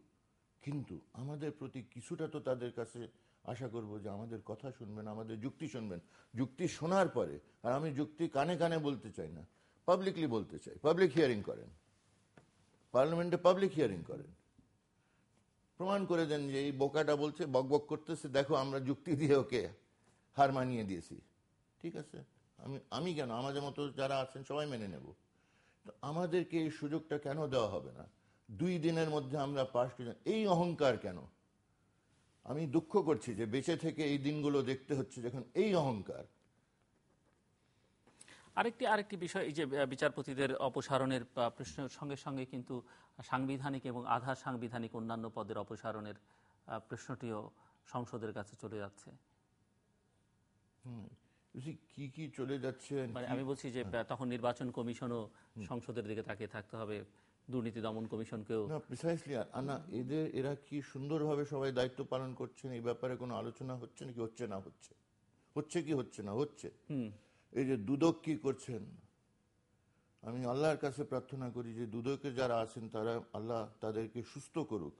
কিন্তু আমাদের প্রতি কিছুটা তো তাদের কাছে আশা করব যে আমাদের কথা শুনবেন আমাদের যুক্তি শুনবেন যুক্তি শোনার পরে আর আমি যুক্তি কানে কানে বলতে চাই না পাবলিকলি বলতে চাই পাবলিক হিয়ারিং করেন পার্লামেন্টে পাবলিক হিয়ারিং করেন প্রমাণ করে দেন যে এই বোকাটা বলছে বক বক করতেছে দেখো আমরা যুক্তি দিয়ে ওকে হার মানিয়ে দিয়েছি ঠিক আছে আমি আমি কেন আমাদের মতো যারা আছেন সবাই মেনে নেব তো আমাদেরকে এই সুযোগটা কেন দেওয়া হবে না দুই দিনের মধ্যে আমরা পাশ এই অহংকার কেন আমি দুঃখ করছি যে বেঁচে থেকে এই দিনগুলো দেখতে হচ্ছে যখন এই অহংকার আরেকটি আরেকটি বিষয় এই যে বিচারপতিদের অপসারণের প্রশ্নের সঙ্গে সঙ্গে কিন্তু সাংবিধানিক এবং আধা সাংবিধানিক অন্যান্য পদের অপসারণের প্রশ্নটিও সংসদের কাছে চলে যাচ্ছে কি কি চলে যাচ্ছে মানে আমি বলছি যে হ্যাঁ। তখন নির্বাচন কমিশনও সংসদের দিকে তাকিয়ে থাকতে হবে দুর্নীতি দমন কমিশনকেও প্রিসাইসলি আনা এদের এরা কি সুন্দরভাবে সবাই দায়িত্ব পালন করছেন এই ব্যাপারে কোনো আলোচনা হচ্ছে নাকি হচ্ছে না হচ্ছে হচ্ছে কি হচ্ছে না হচ্ছে এই যে দুদক কি করছেন আমি আল্লাহর কাছে প্রার্থনা করি যে দুদকে যারা আছেন তারা আল্লাহ তাদেরকে সুস্থ করুক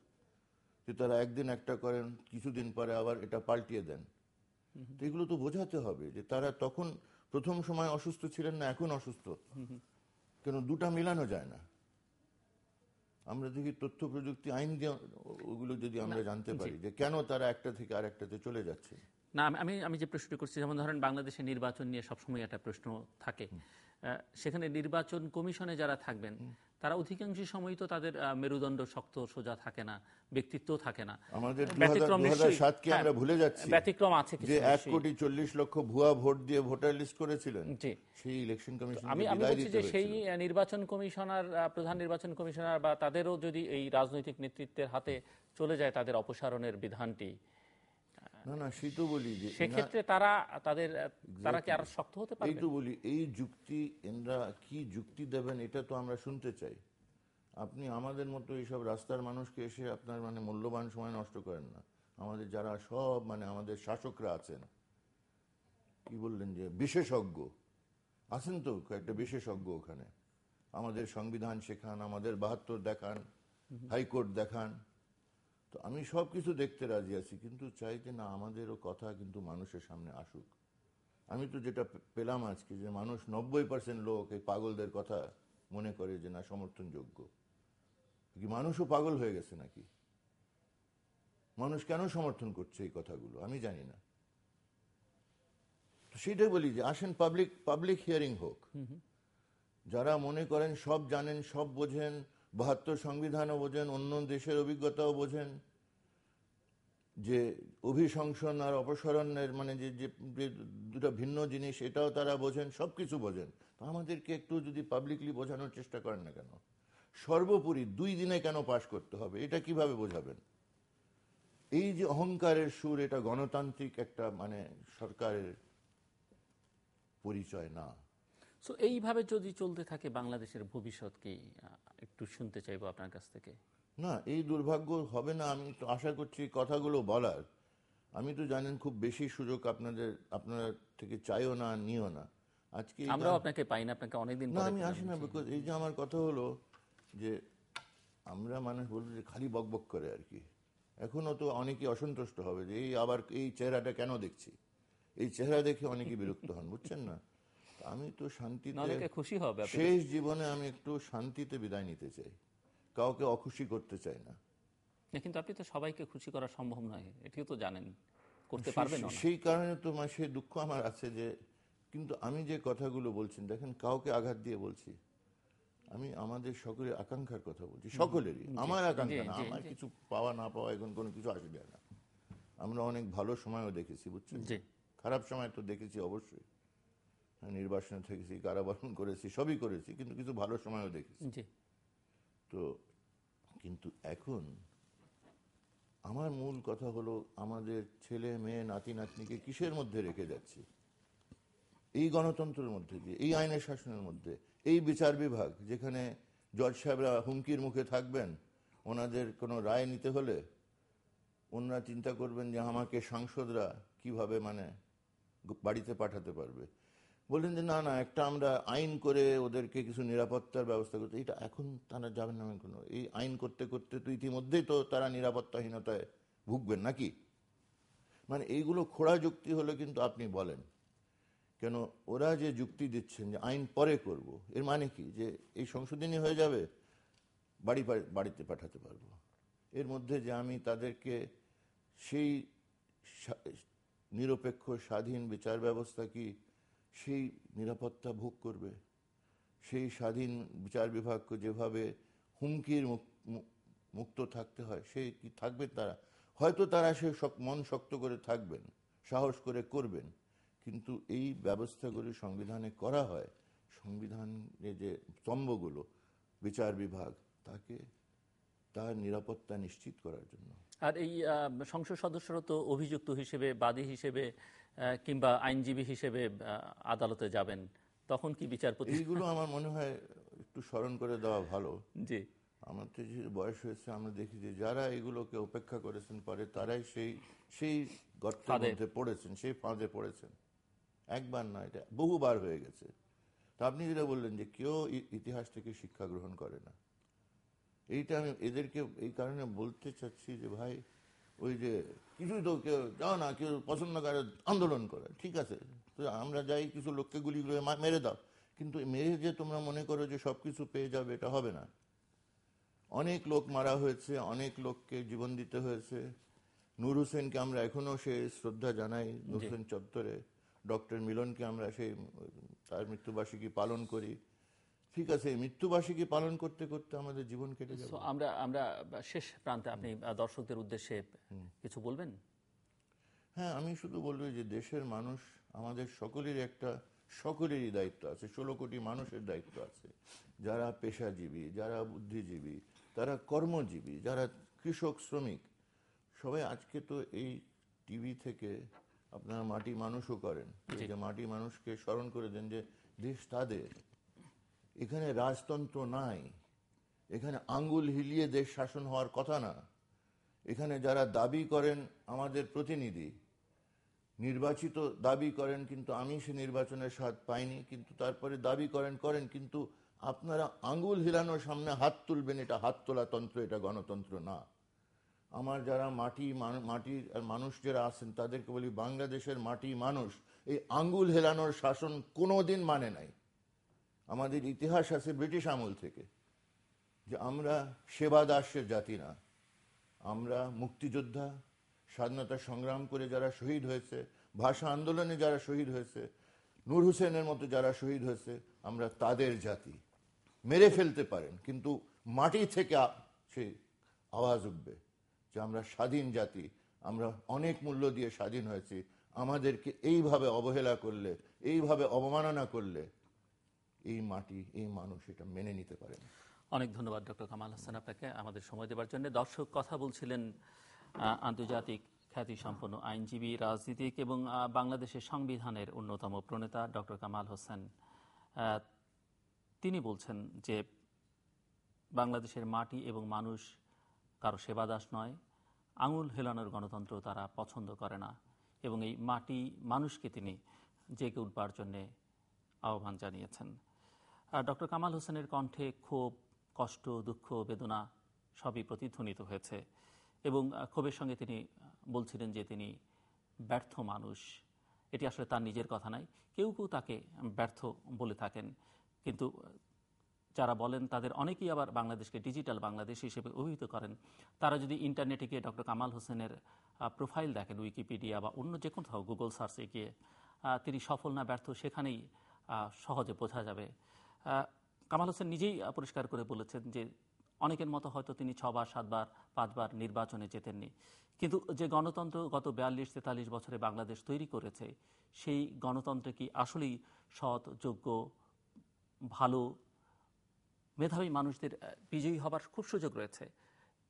যে তারা একদিন একটা করেন কিছুদিন পরে আবার এটা পাল্টিয়ে দেন এগুলো তো বোঝাতে হবে যে তারা তখন প্রথম সময় অসুস্থ ছিলেন না এখন অসুস্থ কেন দুটা মিলানো যায় না আমরা যদি তথ্য প্রযুক্তি আইন দিয়ে ওগুলো যদি আমরা জানতে পারি যে কেন তারা একটা থেকে আর একটাতে চলে যাচ্ছে না আমি আমি যে প্রশ্নটি করছি যেমন ধরেন বাংলাদেশে নির্বাচন নিয়ে সবসময় একটা প্রশ্ন থাকে সেখানে নির্বাচন কমিশনে যারা থাকবেন তারা অধিকাংশ সময় তো তাদের মেরুদণ্ড শক্ত সোজা থাকে না ব্যক্তিত্ব থাকে না আমাদের হ্যাঁ, আমরা ভুলে যাচ্ছি ব্যতিক্রম আছে যে এক কোটি চল্লিশ লক্ষ ভুয়া ভোট দিয়ে ভোটার লিস্ট করেছিলেন সেই ইলেকশন কমিশন আমি আমি বলছি যে সেই নির্বাচন কমিশনার প্রধান নির্বাচন কমিশনার বা তাদেরও যদি এই রাজনৈতিক নেতৃত্বের হাতে চলে যায় তাদের অপসারণের বিধানটি আপনি আমাদের মতো এইসব রাস্তার মানুষকে এসে আপনার মানে মূল্যবান সময় নষ্ট করেন না আমাদের যারা সব মানে আমাদের শাসকরা আছেন কি বললেন যে বিশেষজ্ঞ আছেন তো কয়েকটা বিশেষজ্ঞ ওখানে আমাদের সংবিধান শেখান আমাদের বাহাত্তর দেখান হাইকোর্ট দেখান তো আমি সব কিছু দেখতে রাজি আছি কিন্তু চাই যে না আমাদেরও কথা কিন্তু মানুষের সামনে আসুক আমি তো যেটা পেলাম আজকে যে মানুষ নব্বই পার্সেন্ট লোক এই পাগলদের কথা মনে করে যে না সমর্থনযোগ্য কি মানুষও পাগল হয়ে গেছে নাকি মানুষ কেন সমর্থন করছে এই কথাগুলো আমি জানি না তো সেটাই বলি যে আসেন পাবলিক পাবলিক হিয়ারিং হোক যারা মনে করেন সব জানেন সব বোঝেন বাহাত্তর সংবিধানও বোঝেন অন্য দেশের অভিজ্ঞতাও বোঝেন যে অভিশংসন আর অপসরণের মানে যে যে দুটা ভিন্ন জিনিস এটাও তারা বোঝেন সব কিছু বোঝেন তো আমাদেরকে একটু যদি পাবলিকলি বোঝানোর চেষ্টা করেন না কেন সর্বোপরি দুই দিনে কেন পাশ করতে হবে এটা কিভাবে বোঝাবেন এই যে অহংকারের সুর এটা গণতান্ত্রিক একটা মানে সরকারের পরিচয় না সো এইভাবে যদি চলতে থাকে বাংলাদেশের ভবিষ্যৎ কি একটু শুনতে চাইবো আপনার কাছ থেকে না এই দুর্ভাগ্য হবে না আমি তো আশা করছি কথাগুলো বলার আমি তো জানেন খুব বেশি সুযোগ আপনাদের আপনার থেকে চাইও না নিও না আজকে আমরা আপনাকে পাই না আপনাকে অনেকদিন না আমি আসি না বিকজ এই যে আমার কথা হলো যে আমরা মানে বলবো যে খালি বকবক করে আর কি এখনও তো অনেকে অসন্তুষ্ট হবে যে এই আবার এই চেহারাটা কেন দেখছি এই চেহারা দেখে অনেকে বিরক্ত হন বুঝছেন না আমি তো শান্তিতে খুশি হবে শেষ জীবনে আমি একটু শান্তিতে বিদায় নিতে চাই কাউকে অখুশি করতে চাই না কিন্তু আপনি তো সবাইকে খুশি করা সম্ভব নয় এটিও তো জানেন করতে পারবেন সেই কারণে তো সেই দুঃখ আমার আছে যে কিন্তু আমি যে কথাগুলো বলছেন দেখেন কাউকে আঘাত দিয়ে বলছি আমি আমাদের সকলের আকাঙ্ক্ষার কথা বলছি সকলেরই আমার আকাঙ্ক্ষা না আমার কিছু পাওয়া না পাওয়া এখন কোনো কিছু আসবে না আমরা অনেক ভালো সময়ও দেখেছি বুঝছেন খারাপ সময় তো দেখেছি অবশ্যই নির্বাসনে থেকেছি কারাবরণ করেছি সবই করেছি কিন্তু কিছু ভালো সময়ও দেখেছি তো কিন্তু এখন আমার মূল কথা হলো আমাদের ছেলে মেয়ে নাতি নাতনিকে কিসের মধ্যে রেখে যাচ্ছে এই গণতন্ত্রের মধ্যে দিয়ে এই আইনের শাসনের মধ্যে এই বিচার বিভাগ যেখানে জজ সাহেবরা হুমকির মুখে থাকবেন ওনাদের কোনো রায় নিতে হলে ওনারা চিন্তা করবেন যে আমাকে সাংসদরা কিভাবে মানে বাড়িতে পাঠাতে পারবে বললেন যে না না একটা আমরা আইন করে ওদেরকে কিছু নিরাপত্তার ব্যবস্থা করতে এটা এখন তারা যাবেন না কোনো এই আইন করতে করতে তো ইতিমধ্যেই তো তারা নিরাপত্তাহীনতায় ভুগবেন নাকি মানে এইগুলো খোড়া যুক্তি হলে কিন্তু আপনি বলেন কেন ওরা যে যুক্তি দিচ্ছেন যে আইন পরে করব। এর মানে কি যে এই সংশোধনী হয়ে যাবে বাড়ি বাড়িতে পাঠাতে পারবো এর মধ্যে যে আমি তাদেরকে সেই নিরপেক্ষ স্বাধীন বিচার ব্যবস্থা কি সেই নিরাপত্তা ভোগ করবে সেই স্বাধীন বিচার বিভাগকে যেভাবে হুমকির মুক্ত থাকতে হয় সেই কি থাকবে তারা হয়তো তারা সে মন শক্ত করে থাকবেন সাহস করে করবেন কিন্তু এই ব্যবস্থাগুলি সংবিধানে করা হয় সংবিধানে যে স্তম্ভগুলো বিচার বিভাগ তাকে তার নিরাপত্তা নিশ্চিত করার জন্য আর এই সংসদ সদস্যরা তো অভিযুক্ত হিসেবে বাদী হিসেবে কিংবা আইনজীবী হিসেবে আদালতে যাবেন তখন কি বিচারপতি এইগুলো আমার মনে হয় একটু স্মরণ করে দেওয়া ভালো জি আমার তো যে বয়স হয়েছে আমরা দেখি যে যারা এগুলোকে উপেক্ষা করেছেন পরে তারাই সেই সেই গর্তের মধ্যে পড়েছেন সেই ফাঁদে পড়েছেন একবার না এটা বহুবার হয়ে গেছে তা আপনি যেটা বললেন যে কেউ ইতিহাস থেকে শিক্ষা গ্রহণ করে না এইটা আমি এদেরকে এই কারণে বলতে চাচ্ছি যে ভাই ওই যে কিছুই তো কেউ যাও না কেউ পছন্দ করে আন্দোলন করে ঠিক আছে তো আমরা যাই কিছু লোককে গুলি করে মেরে দাও কিন্তু মেরে যে তোমরা মনে করো যে সব কিছু পেয়ে যাবে এটা হবে না অনেক লোক মারা হয়েছে অনেক লোককে জীবন দিতে হয়েছে নূর হোসেনকে আমরা এখনও সে শ্রদ্ধা জানাই নূর হোসেন চত্বরে ডক্টর মিলনকে আমরা সেই তার মৃত্যুবার্ষিকী পালন করি ঠিক আছে মৃত্যুবার্ষিকী পালন করতে করতে আমাদের জীবন কেটে যাবে আমরা আমরা শেষ প্রান্তে আপনি দর্শকদের উদ্দেশ্যে কিছু বলবেন হ্যাঁ আমি শুধু বলব যে দেশের মানুষ আমাদের সকলের একটা সকলেরই দায়িত্ব আছে ষোলো কোটি মানুষের দায়িত্ব আছে যারা পেশাজীবী যারা বুদ্ধিজীবী তারা কর্মজীবী যারা কৃষক শ্রমিক সবাই আজকে তো এই টিভি থেকে আপনার মাটি মানুষও করেন যে মাটি মানুষকে স্মরণ করে দেন যে দেশ তাদের এখানে রাজতন্ত্র নাই এখানে আঙ্গুল হিলিয়ে দেশ শাসন হওয়ার কথা না এখানে যারা দাবি করেন আমাদের প্রতিনিধি নির্বাচিত দাবি করেন কিন্তু আমি সে নির্বাচনের স্বাদ পাইনি কিন্তু তারপরে দাবি করেন করেন কিন্তু আপনারা আঙ্গুল হিলানোর সামনে হাত তুলবেন এটা হাত তোলা তন্ত্র এটা গণতন্ত্র না আমার যারা মাটি মাটি আর মানুষ যারা আছেন তাদেরকে বলি বাংলাদেশের মাটি মানুষ এই আঙ্গুল হেলানোর শাসন কোনো দিন মানে নাই আমাদের ইতিহাস আছে ব্রিটিশ আমল থেকে যে আমরা সেবা দাসের জাতি না আমরা মুক্তিযোদ্ধা স্বাধীনতা সংগ্রাম করে যারা শহীদ হয়েছে ভাষা আন্দোলনে যারা শহীদ হয়েছে নূর হুসেনের মতো যারা শহীদ হয়েছে আমরা তাদের জাতি মেরে ফেলতে পারেন কিন্তু মাটি থেকে সেই আওয়াজ উঠবে যে আমরা স্বাধীন জাতি আমরা অনেক মূল্য দিয়ে স্বাধীন হয়েছি আমাদেরকে এইভাবে অবহেলা করলে এইভাবে অবমাননা করলে এই মাটি এই মানুষ এটা মেনে নিতে পারেন অনেক ধন্যবাদ ডক্টর কামাল হাসান আপনাকে আমাদের সময় দেবার জন্য দর্শক কথা বলছিলেন আন্তর্জাতিক খ্যাতি সম্পন্ন আইনজীবী রাজনীতিক এবং বাংলাদেশের সংবিধানের অন্যতম প্রণেতা ডক্টর কামাল হোসেন তিনি বলছেন যে বাংলাদেশের মাটি এবং মানুষ কারো সেবাদাস নয় আঙুল হেলানোর গণতন্ত্র তারা পছন্দ করে না এবং এই মাটি মানুষকে তিনি জেগে উঠবার জন্যে আহ্বান জানিয়েছেন ডক্টর কামাল হোসেনের কণ্ঠে ক্ষোভ কষ্ট দুঃখ বেদনা সবই প্রতিধ্বনিত হয়েছে এবং ক্ষোভের সঙ্গে তিনি বলছিলেন যে তিনি ব্যর্থ মানুষ এটি আসলে তার নিজের কথা নাই কেউ কেউ তাকে ব্যর্থ বলে থাকেন কিন্তু যারা বলেন তাদের অনেকেই আবার বাংলাদেশকে ডিজিটাল বাংলাদেশ হিসেবে অভিহিত করেন তারা যদি ইন্টারনেটে গিয়ে ডক্টর কামাল হোসেনের প্রোফাইল দেখেন উইকিপিডিয়া বা অন্য যে কোথাও গুগল সার্চে গিয়ে তিনি সফল না ব্যর্থ সেখানেই সহজে বোঝা যাবে কামাল হোসেন নিজেই পরিষ্কার করে বলেছেন যে অনেকের মতো হয়তো তিনি ছবার সাতবার পাঁচবার নির্বাচনে যেতেননি কিন্তু যে গণতন্ত্র গত বিয়াল্লিশ তেতাল্লিশ বছরে বাংলাদেশ তৈরি করেছে সেই গণতন্ত্রে কি আসলেই সৎ যোগ্য ভালো মেধাবী মানুষদের বিজয়ী হবার খুব সুযোগ রয়েছে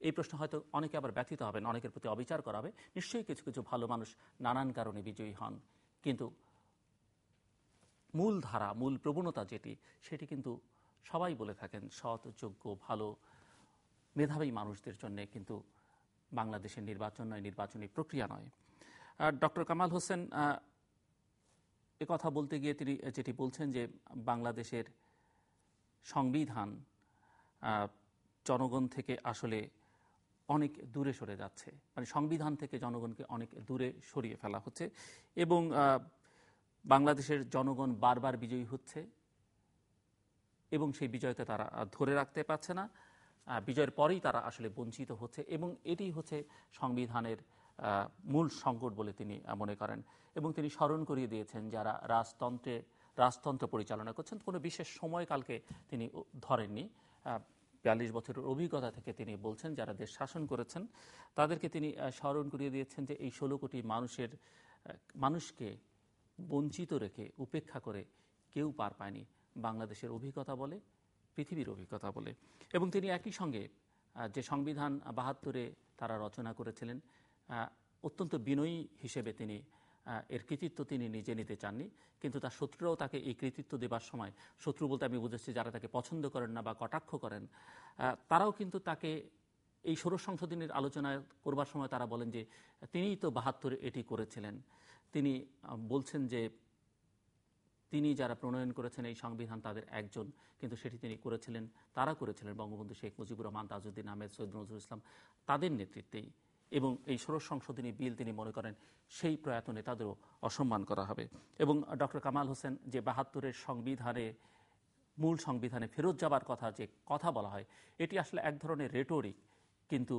এই প্রশ্ন হয়তো অনেকে আবার ব্যথিত হবেন অনেকের প্রতি অবিচার করা হবে নিশ্চয়ই কিছু কিছু ভালো মানুষ নানান কারণে বিজয়ী হন কিন্তু মূল ধারা মূল প্রবণতা যেটি সেটি কিন্তু সবাই বলে থাকেন সৎ যোগ্য ভালো মেধাবী মানুষদের জন্য কিন্তু বাংলাদেশের নির্বাচন নয় নির্বাচনী প্রক্রিয়া নয় আর ডক্টর কামাল হোসেন কথা বলতে গিয়ে তিনি যেটি বলছেন যে বাংলাদেশের সংবিধান জনগণ থেকে আসলে অনেক দূরে সরে যাচ্ছে মানে সংবিধান থেকে জনগণকে অনেক দূরে সরিয়ে ফেলা হচ্ছে এবং বাংলাদেশের জনগণ বারবার বিজয়ী হচ্ছে এবং সেই বিজয়কে তারা ধরে রাখতে পারছে না বিজয়ের পরেই তারা আসলে বঞ্চিত হচ্ছে এবং এটি হচ্ছে সংবিধানের মূল সংকট বলে তিনি মনে করেন এবং তিনি স্মরণ করিয়ে দিয়েছেন যারা রাজতন্ত্রে রাজতন্ত্র পরিচালনা করছেন কোনো বিশেষ সময়কালকে তিনি ধরেননি বিয়াল্লিশ বছরের অভিজ্ঞতা থেকে তিনি বলছেন যারা দেশ শাসন করেছেন তাদেরকে তিনি স্মরণ করিয়ে দিয়েছেন যে এই ষোলো কোটি মানুষের মানুষকে বঞ্চিত রেখে উপেক্ষা করে কেউ পার পায়নি বাংলাদেশের অভিজ্ঞতা বলে পৃথিবীর অভিজ্ঞতা বলে এবং তিনি একই সঙ্গে যে সংবিধান বাহাত্তরে তারা রচনা করেছিলেন অত্যন্ত বিনয়ী হিসেবে তিনি এর কৃতিত্ব তিনি নিজে নিতে চাননি কিন্তু তার শত্রুরাও তাকে এই কৃতিত্ব দেবার সময় শত্রু বলতে আমি বুঝেছি যারা তাকে পছন্দ করেন না বা কটাক্ষ করেন তারাও কিন্তু তাকে এই ষোড়শ সংশোধনের আলোচনায় করবার সময় তারা বলেন যে তিনিই তো বাহাত্তরে এটি করেছিলেন তিনি বলছেন যে তিনি যারা প্রণয়ন করেছেন এই সংবিধান তাদের একজন কিন্তু সেটি তিনি করেছিলেন তারা করেছিলেন বঙ্গবন্ধু শেখ মুজিবুর রহমান তাজউদ্দিন আহমেদ সৈয়দ নজরুল ইসলাম তাদের নেতৃত্বেই এবং এই ষোড়শ সংশোধনী বিল তিনি মনে করেন সেই প্রয়াত নেতাদেরও অসম্মান করা হবে এবং ডক্টর কামাল হোসেন যে বাহাত্তরের সংবিধানে মূল সংবিধানে ফেরত যাবার কথা যে কথা বলা হয় এটি আসলে এক ধরনের রেটোরিক কিন্তু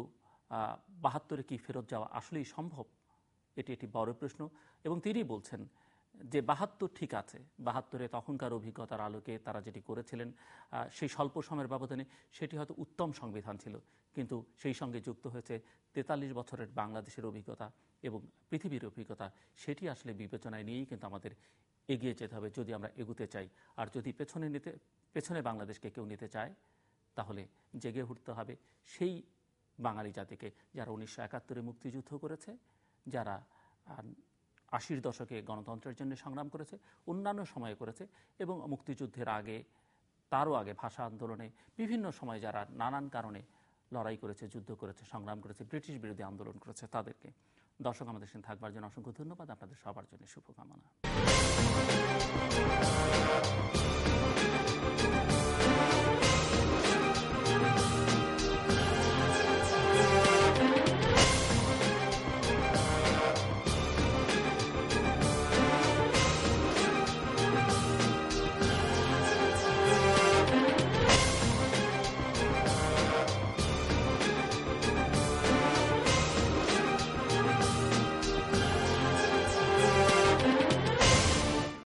বাহাত্তরে কি ফেরত যাওয়া আসলেই সম্ভব এটি একটি বড় প্রশ্ন এবং তিনি বলছেন যে বাহাত্তর ঠিক আছে বাহাত্তরে তখনকার অভিজ্ঞতার আলোকে তারা যেটি করেছিলেন সেই স্বল্প সময়ের ব্যবধানে সেটি হয়তো উত্তম সংবিধান ছিল কিন্তু সেই সঙ্গে যুক্ত হয়েছে তেতাল্লিশ বছরের বাংলাদেশের অভিজ্ঞতা এবং পৃথিবীর অভিজ্ঞতা সেটি আসলে বিবেচনায় নিয়েই কিন্তু আমাদের এগিয়ে যেতে হবে যদি আমরা এগুতে চাই আর যদি পেছনে নিতে পেছনে বাংলাদেশকে কেউ নিতে চায় তাহলে জেগে উঠতে হবে সেই বাঙালি জাতিকে যারা উনিশশো একাত্তরে মুক্তিযুদ্ধ করেছে যারা আশির দশকে গণতন্ত্রের জন্য সংগ্রাম করেছে অন্যান্য সময়ে করেছে এবং মুক্তিযুদ্ধের আগে তারও আগে ভাষা আন্দোলনে বিভিন্ন সময় যারা নানান কারণে লড়াই করেছে যুদ্ধ করেছে সংগ্রাম করেছে ব্রিটিশ বিরোধী আন্দোলন করেছে তাদেরকে দর্শক আমাদের সঙ্গে থাকবার জন্য অসংখ্য ধন্যবাদ আপনাদের সবার জন্য শুভকামনা